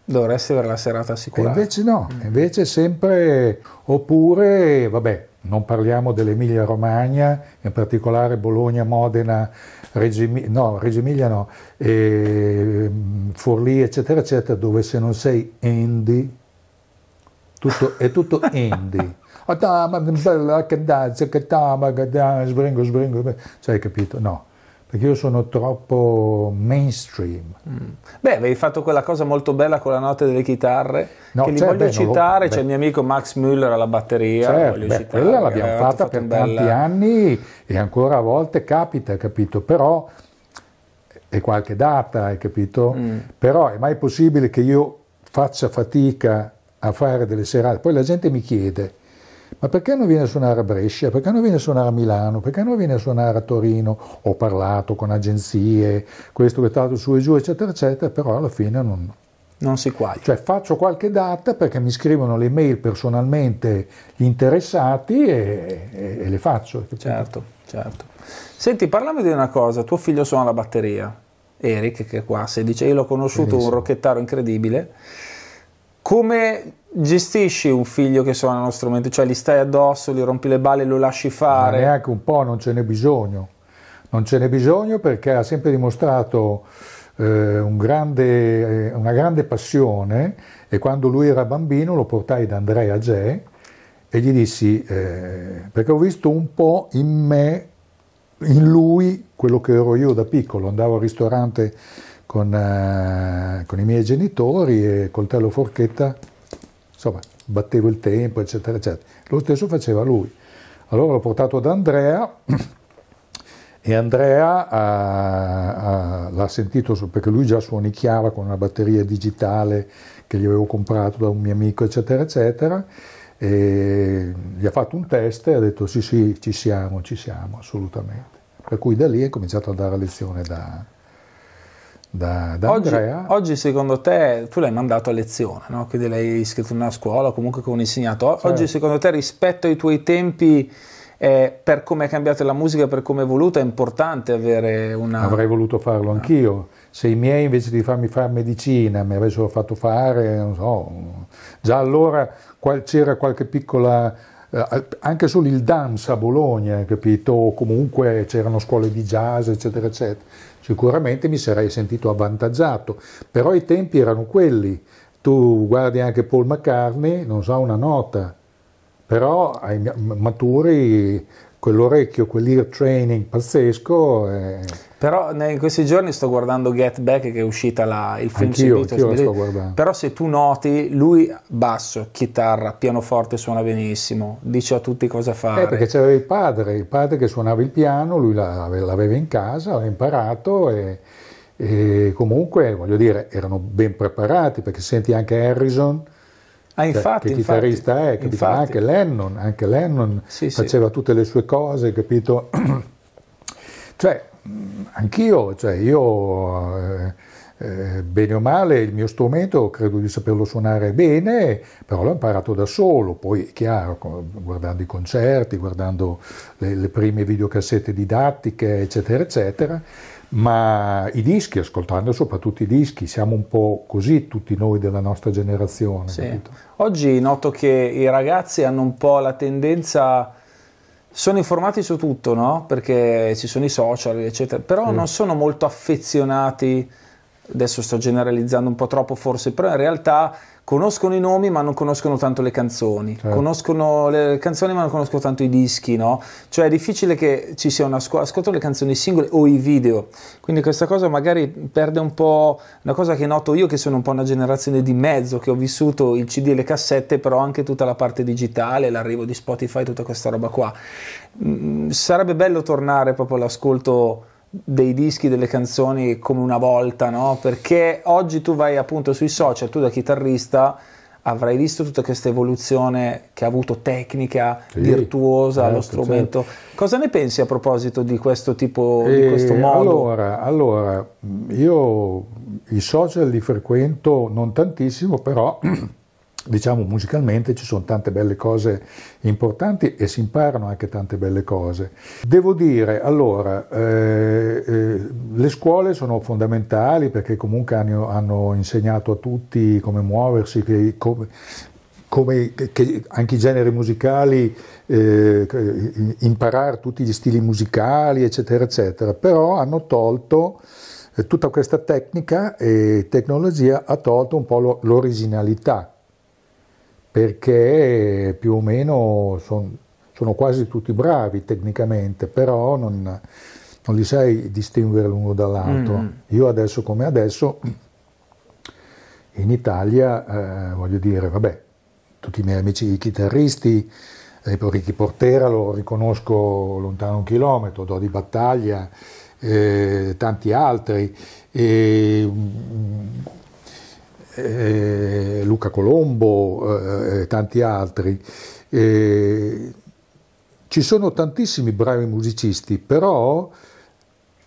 Dovresti avere la serata assicurata. E invece no, mm. invece sempre, oppure, vabbè, non parliamo dell'Emilia Romagna, in particolare Bologna, Modena, Reggio Emilia no, Reggio Emilia no eh, Forlì, eccetera, eccetera, dove se non sei Andy, tutto, è tutto Andy. Sbringo, sbringo, cioè hai capito? No, perché io sono troppo mainstream. Mm. Beh, avevi fatto quella cosa molto bella con la notte delle chitarre, no, che li cioè, voglio beh, citare, lo, c'è il mio amico Max Müller alla batteria, certo, beh, citare, quella l'abbiamo eh, fatta per tanti anni e ancora a volte capita, capito, però è qualche data, hai capito? Mm. Però è mai possibile che io faccia fatica a fare delle serate, poi la gente mi chiede, ma perché non viene a suonare a Brescia, perché non viene a suonare a Milano, perché non viene a suonare a Torino? Ho parlato con agenzie, questo, quest'altro, su e giù, eccetera, eccetera, però alla fine non... Non si quaglia. Cioè faccio qualche data perché mi scrivono le mail personalmente gli interessati e, e, e le faccio. Certo, certo. Senti, parlami di una cosa, tuo figlio suona la batteria, Eric che è qua, 16, io l'ho conosciuto, Benissimo. un rocchettaro incredibile come gestisci un figlio che suona uno strumento? Cioè gli stai addosso, gli rompi le balle, lo lasci fare? Ma neanche un po', non ce n'è bisogno. Non ce n'è bisogno perché ha sempre dimostrato eh, un grande, eh, una grande passione e quando lui era bambino lo portai da Andrea Gè e gli dissi eh, perché ho visto un po' in me, in lui, quello che ero io da piccolo, andavo al ristorante con, eh, con i miei genitori e coltello forchetta, insomma, battevo il tempo, eccetera, eccetera. Lo stesso faceva lui. Allora l'ho portato ad Andrea e Andrea ha, eh, ha, eh, l'ha sentito perché lui già suonicchiava con una batteria digitale che gli avevo comprato da un mio amico, eccetera, eccetera. E gli ha fatto un test e ha detto sì, sì, ci siamo, ci siamo, assolutamente. Per cui da lì è cominciato a dare lezione da, da, da oggi, Andrea. Oggi secondo te, tu l'hai mandato a lezione, no? quindi l'hai iscritto in una scuola, comunque con un insegnatore, oggi certo. secondo te rispetto ai tuoi tempi eh, per come è cambiata la musica, per come è evoluta, è importante avere una... Avrei voluto farlo ah. anch'io, se i miei invece di farmi fare medicina mi avessero fatto fare, non so, già allora qual, c'era qualche piccola... Eh, anche solo il dance a Bologna, capito? O comunque c'erano scuole di jazz, eccetera, eccetera sicuramente mi sarei sentito avvantaggiato, però i tempi erano quelli. Tu guardi anche Paul McCartney, non so una nota, però ai maturi quell'orecchio, quell'ear training pazzesco. E... Eh. Però in questi giorni sto guardando Get Back che è uscita la, il film anch'io, anch'io sto guardando. Però se tu noti, lui basso, chitarra, pianoforte suona benissimo, dice a tutti cosa eh, fare. Eh, perché c'era il padre, il padre che suonava il piano, lui l'aveva in casa, l'ha imparato e, e comunque, voglio dire, erano ben preparati perché senti anche Harrison Ah, cioè, infatti, che chitarrista infatti, è, capito? Infatti. Anche Lennon, anche Lennon sì, faceva sì. tutte le sue cose, capito? cioè, anch'io, cioè io eh, eh, bene o male il mio strumento credo di saperlo suonare bene, però l'ho imparato da solo, poi è chiaro, guardando i concerti, guardando le, le prime videocassette didattiche, eccetera, eccetera ma i dischi, ascoltando soprattutto i dischi, siamo un po' così tutti noi della nostra generazione. Sì. Oggi noto che i ragazzi hanno un po' la tendenza, sono informati su tutto, no? perché ci sono i social, eccetera, però sì. non sono molto affezionati, adesso sto generalizzando un po' troppo forse, però in realtà conoscono i nomi ma non conoscono tanto le canzoni, certo. conoscono le canzoni ma non conoscono tanto i dischi, no? Cioè è difficile che ci sia una scuola, ascolto le canzoni singole o i video, quindi questa cosa magari perde un po', una cosa che noto io che sono un po' una generazione di mezzo, che ho vissuto il CD e le cassette, però anche tutta la parte digitale, l'arrivo di Spotify, tutta questa roba qua. Mm, sarebbe bello tornare proprio all'ascolto dei dischi, delle canzoni come una volta, no? Perché oggi tu vai appunto sui social, tu da chitarrista avrai visto tutta questa evoluzione che ha avuto tecnica, sì, virtuosa, certo, lo strumento. Certo. Cosa ne pensi a proposito di questo tipo, e di eh, questo modo? Allora, allora, io i social li frequento non tantissimo, però diciamo musicalmente ci sono tante belle cose importanti e si imparano anche tante belle cose. Devo dire, allora, eh, eh, le scuole sono fondamentali perché comunque hanno, hanno insegnato a tutti come muoversi, che, come, come che anche i generi musicali, eh, imparare tutti gli stili musicali, eccetera, eccetera, però hanno tolto eh, tutta questa tecnica e tecnologia ha tolto un po' l'originalità perché più o meno son, sono quasi tutti bravi tecnicamente, però non, non li sai distinguere l'uno dall'altro. Mm. Io adesso come adesso in Italia, eh, voglio dire, vabbè, tutti i miei amici chitarristi, eh, Ricky Portera lo riconosco lontano un chilometro, Do di Battaglia, eh, tanti altri. E, mm, eh, Luca Colombo eh, e tanti altri. Eh, ci sono tantissimi bravi musicisti, però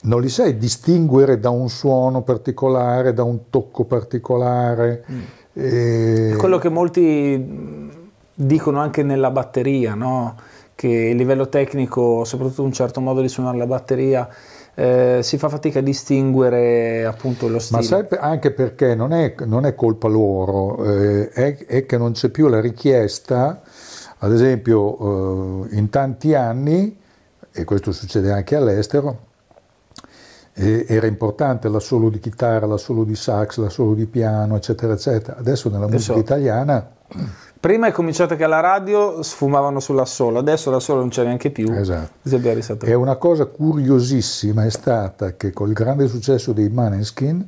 non li sai distinguere da un suono particolare, da un tocco particolare. Mm. E... Eh, quello che molti mm, dicono anche nella batteria, no? che il livello tecnico, soprattutto un certo modo di suonare la batteria, eh, si fa fatica a distinguere appunto lo stile. Ma sai anche perché non è, non è colpa loro, eh, è, è, che non c'è più la richiesta, ad esempio eh, in tanti anni, e questo succede anche all'estero, era importante l'assolo di chitarra, l'assolo di sax, l'assolo di piano, eccetera, eccetera. Adesso nella musica Adesso... italiana Prima è cominciato che alla radio sfumavano sulla sola, adesso la sola non c'è neanche più. Esatto. E una cosa curiosissima è stata che col grande successo dei Maneskin,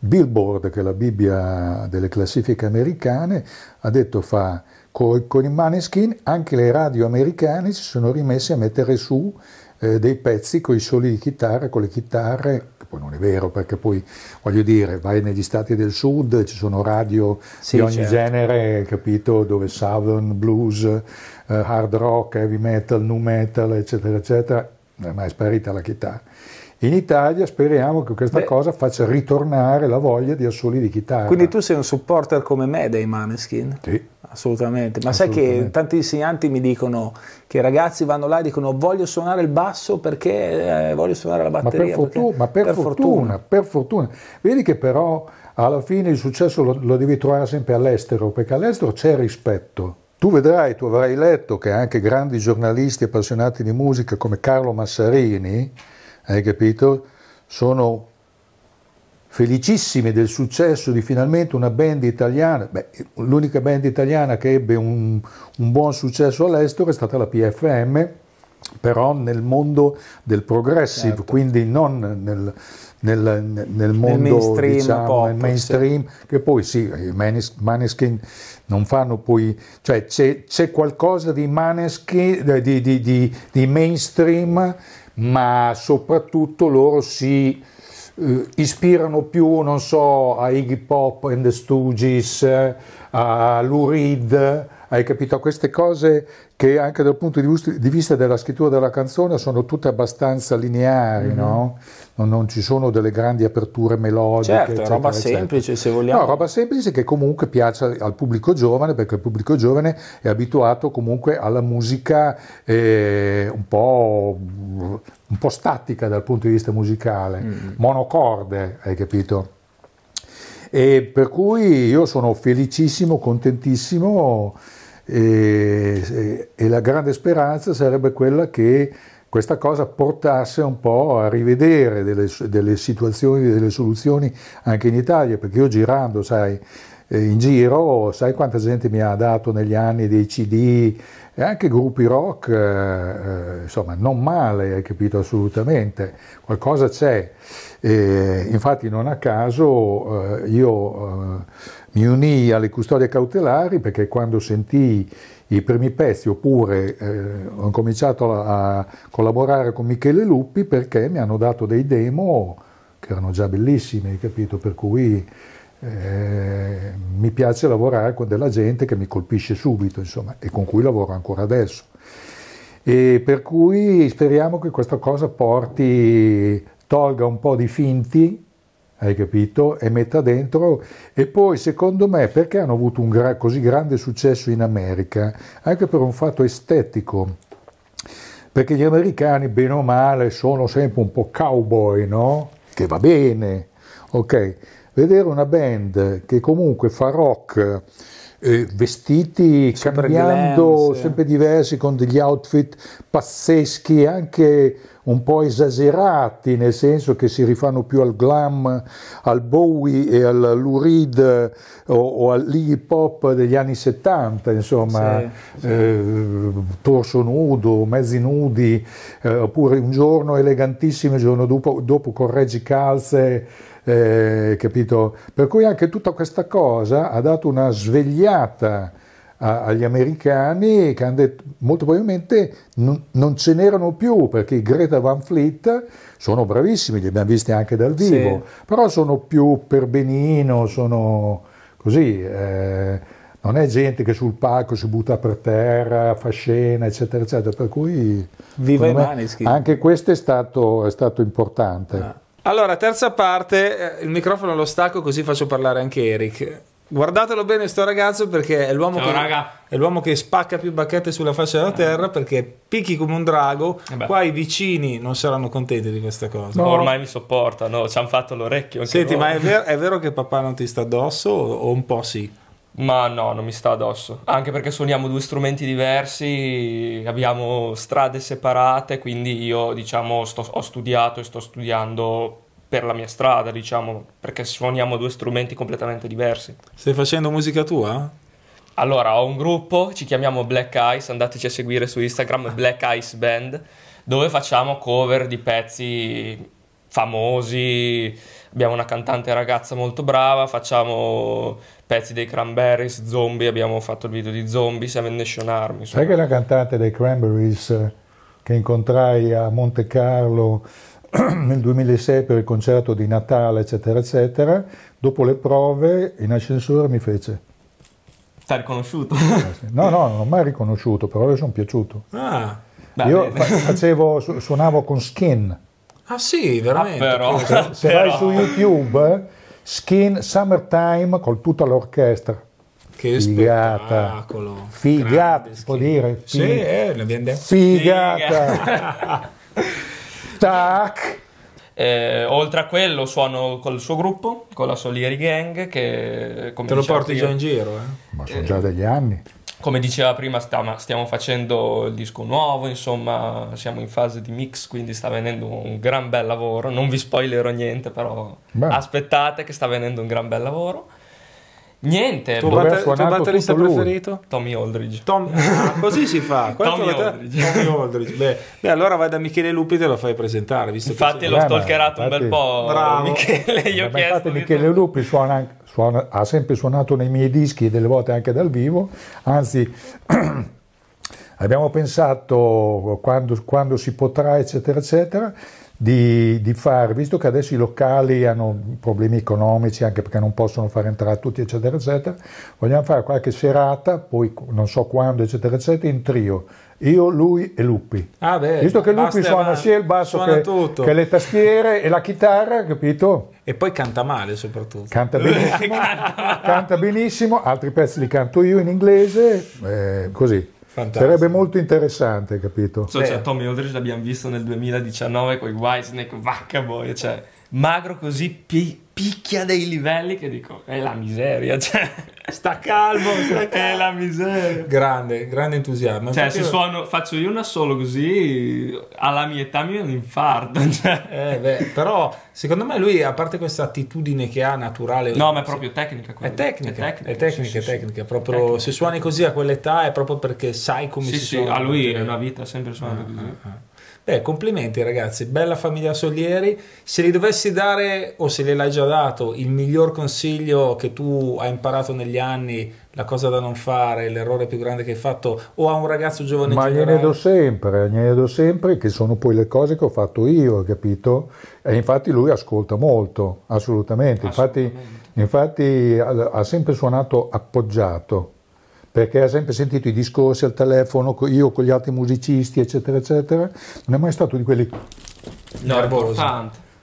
Billboard, che è la Bibbia delle classifiche americane, ha detto fa con, con i Maneskin anche le radio americane si sono rimesse a mettere su eh, dei pezzi con i soli di chitarra, con le chitarre poi non è vero perché poi voglio dire vai negli stati del sud ci sono radio sì, di ogni certo. genere capito dove southern blues eh, hard rock heavy metal nu metal eccetera eccetera ma è sparita la chitarra in Italia speriamo che questa Beh, cosa faccia ritornare la voglia di assoli di chitarra quindi tu sei un supporter come me dei Maneskin sì Assolutamente, ma Assolutamente. sai che tanti insegnanti mi dicono che i ragazzi vanno là e dicono voglio suonare il basso perché eh, voglio suonare la batteria. Ma per, fortuna, ma per, per fortuna, fortuna, per fortuna. Vedi che però alla fine il successo lo, lo devi trovare sempre all'estero, perché all'estero c'è rispetto. Tu vedrai, tu avrai letto che anche grandi giornalisti appassionati di musica come Carlo Massarini, hai capito, sono felicissimi del successo di finalmente una band italiana, beh, l'unica band italiana che ebbe un, un buon successo all'estero è stata la PFM, però nel mondo del progressive, certo. quindi non nel, nel, nel mondo nel mainstream, diciamo, pop, nel mainstream sì. che poi sì, i manes, Maneskin non fanno poi, cioè c'è, c'è qualcosa di Maneskin, eh, di, di, di, di mainstream, ma soprattutto loro si eh, ispirano più, non so, a Iggy Pop and the Stooges, eh, a Lou Reed, hai capito? Queste cose che anche dal punto di vista, della scrittura della canzone sono tutte abbastanza lineari, mm-hmm. no? non, non, ci sono delle grandi aperture melodiche. Certo, eccetera, roba eccetera. semplice se vogliamo. No, roba semplice che comunque piace al pubblico giovane perché il pubblico giovane è abituato comunque alla musica eh, un, po', un, po', statica dal punto di vista musicale, mm. monocorde, hai capito? E per cui io sono felicissimo, contentissimo e, e la grande speranza sarebbe quella che questa cosa portasse un po' a rivedere delle, delle situazioni, delle soluzioni anche in Italia, perché io girando, sai, eh, in giro, sai quanta gente mi ha dato negli anni dei CD e anche gruppi rock, eh, eh, insomma, non male, hai capito assolutamente, qualcosa c'è. E, infatti non a caso eh, io eh, mi unii alle custodie cautelari perché quando sentii i primi pezzi, oppure eh, ho cominciato a collaborare con Michele Luppi perché mi hanno dato dei demo che erano già bellissimi, capito? Per cui eh, mi piace lavorare con della gente che mi colpisce subito, insomma, e con cui lavoro ancora adesso. E per cui speriamo che questa cosa porti, tolga un po' di finti hai capito? E metta dentro. E poi, secondo me, perché hanno avuto un gra- così grande successo in America? Anche per un fatto estetico. Perché gli americani, bene o male, sono sempre un po' cowboy, no? Che va bene, ok? Vedere una band che comunque fa rock, eh, vestiti, sempre cambiando, glam, sempre diversi, con degli outfit pazzeschi, anche un po' esagerati, nel senso che si rifanno più al glam, al Bowie e al Lou o, o all'hip hop degli anni 70, insomma, sì, sì. Eh, torso nudo, mezzi nudi, eh, oppure un giorno elegantissimo, il giorno dopo, dopo con calze. Eh, capito? Per cui anche tutta questa cosa ha dato una svegliata agli americani che hanno detto molto probabilmente non, non ce n'erano più perché i Greta Van Fleet sono bravissimi, li abbiamo visti anche dal vivo, sì. però sono più per benino, sono così. Eh, non è gente che sul palco si butta per terra, fa scena, eccetera, eccetera. Per cui Viva i Maneschi. anche questo è stato, è stato importante. Ah. Allora, terza parte, eh, il microfono lo stacco così faccio parlare anche Eric. Guardatelo bene sto ragazzo perché è l'uomo, Ciao, che, è l'uomo, che, spacca più bacchette sulla faccia della eh. terra perché picchi come un drago. Eh Qua i vicini non saranno contenti di questa cosa. No. Ormai mi sopportano, ci hanno fatto l'orecchio. Senti, loro. ma è vero, è vero, che papà non ti sta addosso o un po' sì? Ma no, non mi sta addosso. Anche perché suoniamo due strumenti diversi, abbiamo strade separate, quindi io diciamo sto, ho studiato e sto studiando per la mia strada, diciamo, perché suoniamo due strumenti completamente diversi. Stai facendo musica tua? Allora, ho un gruppo, ci chiamiamo Black Eyes, andateci a seguire su Instagram Black Eyes Band, dove facciamo cover di pezzi famosi, abbiamo una cantante ragazza molto brava, facciamo pezzi dei Cranberries, Zombie, abbiamo fatto il video di Zombie, Seven Nation Army. Insomma. Sai che la cantante dei Cranberries eh, che incontrai a Monte Carlo nel 2006 per il concerto di Natale, eccetera, eccetera, dopo le prove in ascensore mi fece... T'ha riconosciuto? Ah, no, no, non l'ho mai riconosciuto, però le sono piaciuto. Ah, Io facevo, suonavo con Skin. Ah sì, veramente? Ah, però, se, se però. vai su YouTube, Skin Summertime con tutta l'orchestra. Che figata. spettacolo! Figata, si può dire? Fig- sì, eh, l'abbiamo detto. Figata! figata. Tac. Eh, oltre a quello suono col suo gruppo, con la Solieri Gang, che... Come Te lo porti prima, già in giro, eh? Ma sono già degli anni. Come diceva prima, sta, stiamo facendo il disco nuovo, insomma, siamo in fase di mix, quindi sta venendo un gran bel lavoro. Non vi spoilerò niente, però Beh. aspettate che sta venendo un gran bel lavoro. Niente. Tuo, batter- tuo batterista preferito? Lui. Tommy Aldridge. Tom- ah, così si fa. Tommy Aldridge. Tommy Aldridge. Beh, beh, allora vai da Michele Lupi e te lo fai presentare. Visto infatti che l'ho beh, stalkerato un bel po'. Bravo. Michele, gli beh, infatti Michele Lupi suona Suona, ha sempre suonato nei miei dischi delle volte anche dal vivo, anzi abbiamo pensato quando, quando si potrà, eccetera, eccetera, di, di fare, visto che adesso i locali hanno problemi economici anche perché non possono far entrare tutti, eccetera, eccetera, vogliamo fare qualche serata, poi non so quando, eccetera, eccetera, in trio. Io, lui e Luppi. Ah beh, visto che Luppi suona sia il basso che, che, le tastiere e la chitarra, capito? E poi canta male soprattutto. Canta benissimo, canta benissimo altri pezzi li canto io in inglese, eh, così. Fantastico. Sarebbe molto interessante, capito? So, cioè, Tommy Aldridge l'abbiamo visto nel 2019 con i Wisneck, vacca boia, cioè magro così, pi- picchia dei livelli che dico è la miseria cioè, sta calmo cioè, è la miseria grande grande entusiasmo cioè Infatti se io... suono faccio io una solo così alla mia età mi viene un infarto cioè. eh, beh, però secondo me lui a parte questa attitudine che ha naturale no ma è proprio tecnica è tecnica è tecnica è tecnica, sì, è tecnica. Sì, proprio tecnica. se suoni così a quell'età è proprio perché sai come sì, si sì, suona a lui è una vita sempre suonato ah, così ah, ah. Beh, complimenti ragazzi, bella famiglia Solieri. Se li dovessi dare, o se gliel'hai già dato, il miglior consiglio che tu hai imparato negli anni, la cosa da non fare, l'errore più grande che hai fatto, o a un ragazzo giovane Ma generale... gliene do sempre, gliene do sempre, che sono poi le cose che ho fatto io, capito? E infatti lui ascolta molto, assolutamente. assolutamente. Infatti, infatti ha sempre suonato appoggiato perché ha sempre sentito i discorsi al telefono, io con gli altri musicisti, eccetera, eccetera. Non è mai stato di quelli no, nervosi.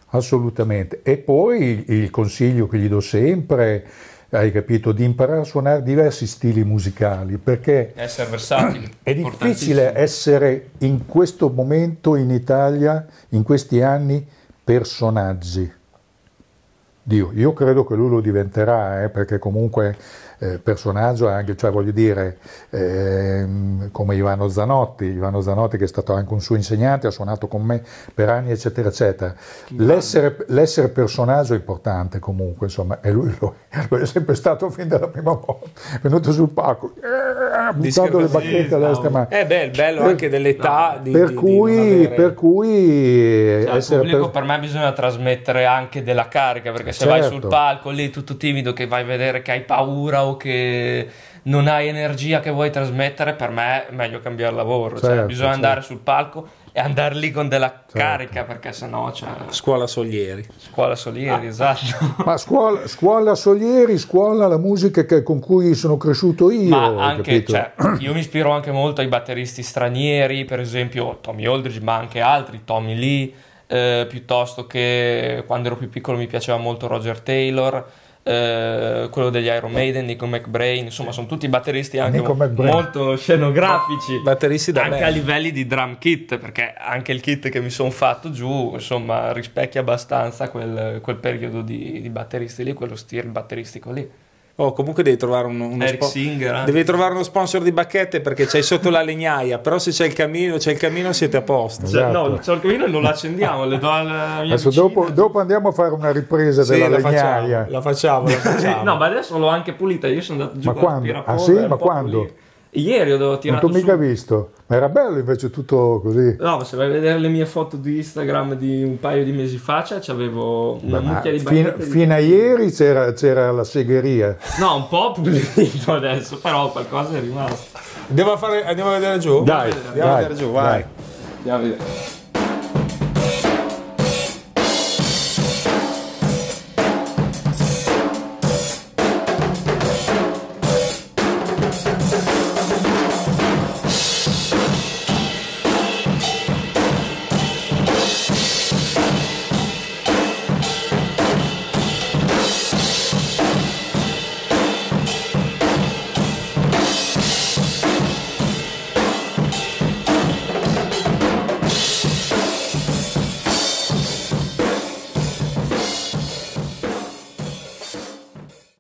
Assolutamente. E poi il consiglio che gli do sempre, hai capito, di imparare a suonare diversi stili musicali, perché essere versatili. È difficile essere in questo momento in Italia, in questi anni, personaggi. Dio, io credo che lui lo diventerà, eh, perché comunque eh, personaggio, anche, cioè voglio dire, ehm, come Ivano Zanotti, Ivano Zanotti che è stato anche un suo insegnante, ha suonato con me per anni, eccetera, eccetera. L'essere, l'essere personaggio è importante comunque, insomma, e lui lo, è sempre stato fin dalla prima volta, venuto sul palco, eh, buttando le bacchette alla destra. Eh beh, il bello anche dell'età no, di, per, di, cui, di avere... per cui cioè, essere pubblico per... per... me bisogna trasmettere anche della carica, perché se certo. vai sul certo. palco lì tutto timido che vai a vedere che hai paura o che non hai energia che vuoi trasmettere, per me è meglio cambiare lavoro. Cioè, certo, cioè, bisogna certo. andare sul palco e andare lì con della certo. carica perché sennò c'è... Cioè, scuola Solieri. Scuola Solieri, ah. esatto. Ma scuola, scuola, Solieri, scuola la musica che, con cui sono cresciuto io. Ma anche, cioè, io mi ispiro anche molto ai batteristi stranieri, per esempio Tommy Aldridge, ma anche altri, Tommy Lee, eh, piuttosto che quando ero più piccolo mi piaceva molto Roger Taylor. Eh, quello degli Iron Maiden, Nico McBrain, insomma sono tutti batteristi anche molto scenografici, batteristi anche me. a livelli di drum kit, perché anche il kit che mi sono fatto giù, insomma, rispecchia abbastanza quel, quel periodo di, di batteristi lì, quello stir batteristico lì. Oh, comunque devi trovare uno, uno spo- Singer, devi trovare uno sponsor di bacchette perché c'hai sotto la legnaia però se c'è il camino c'è il camino siete a posto cioè, esatto. no c'è il camino non lo accendiamo le do eh, adesso dopo, dopo, andiamo a fare una ripresa sì, della la legnaia facciamo, la facciamo, la facciamo. no ma adesso l'ho anche pulita io sono andato giù ma quando? ah sì ma pulire. quando? Ieri ho tirato. Non ho mica su... visto, ma era bello invece tutto così. No, se vai a vedere le mie foto di Instagram di un paio di mesi fa, cioè, avevo una Beh, mucchia di fin, Fino a ieri c'era, c'era, la segheria. No, un po' pulito adesso, però qualcosa è rimasto. Andiamo a, fare, andiamo a vedere giù? Dai, andiamo a vedere, dai, a vedere giù, vai. Dai. Andiamo a vedere.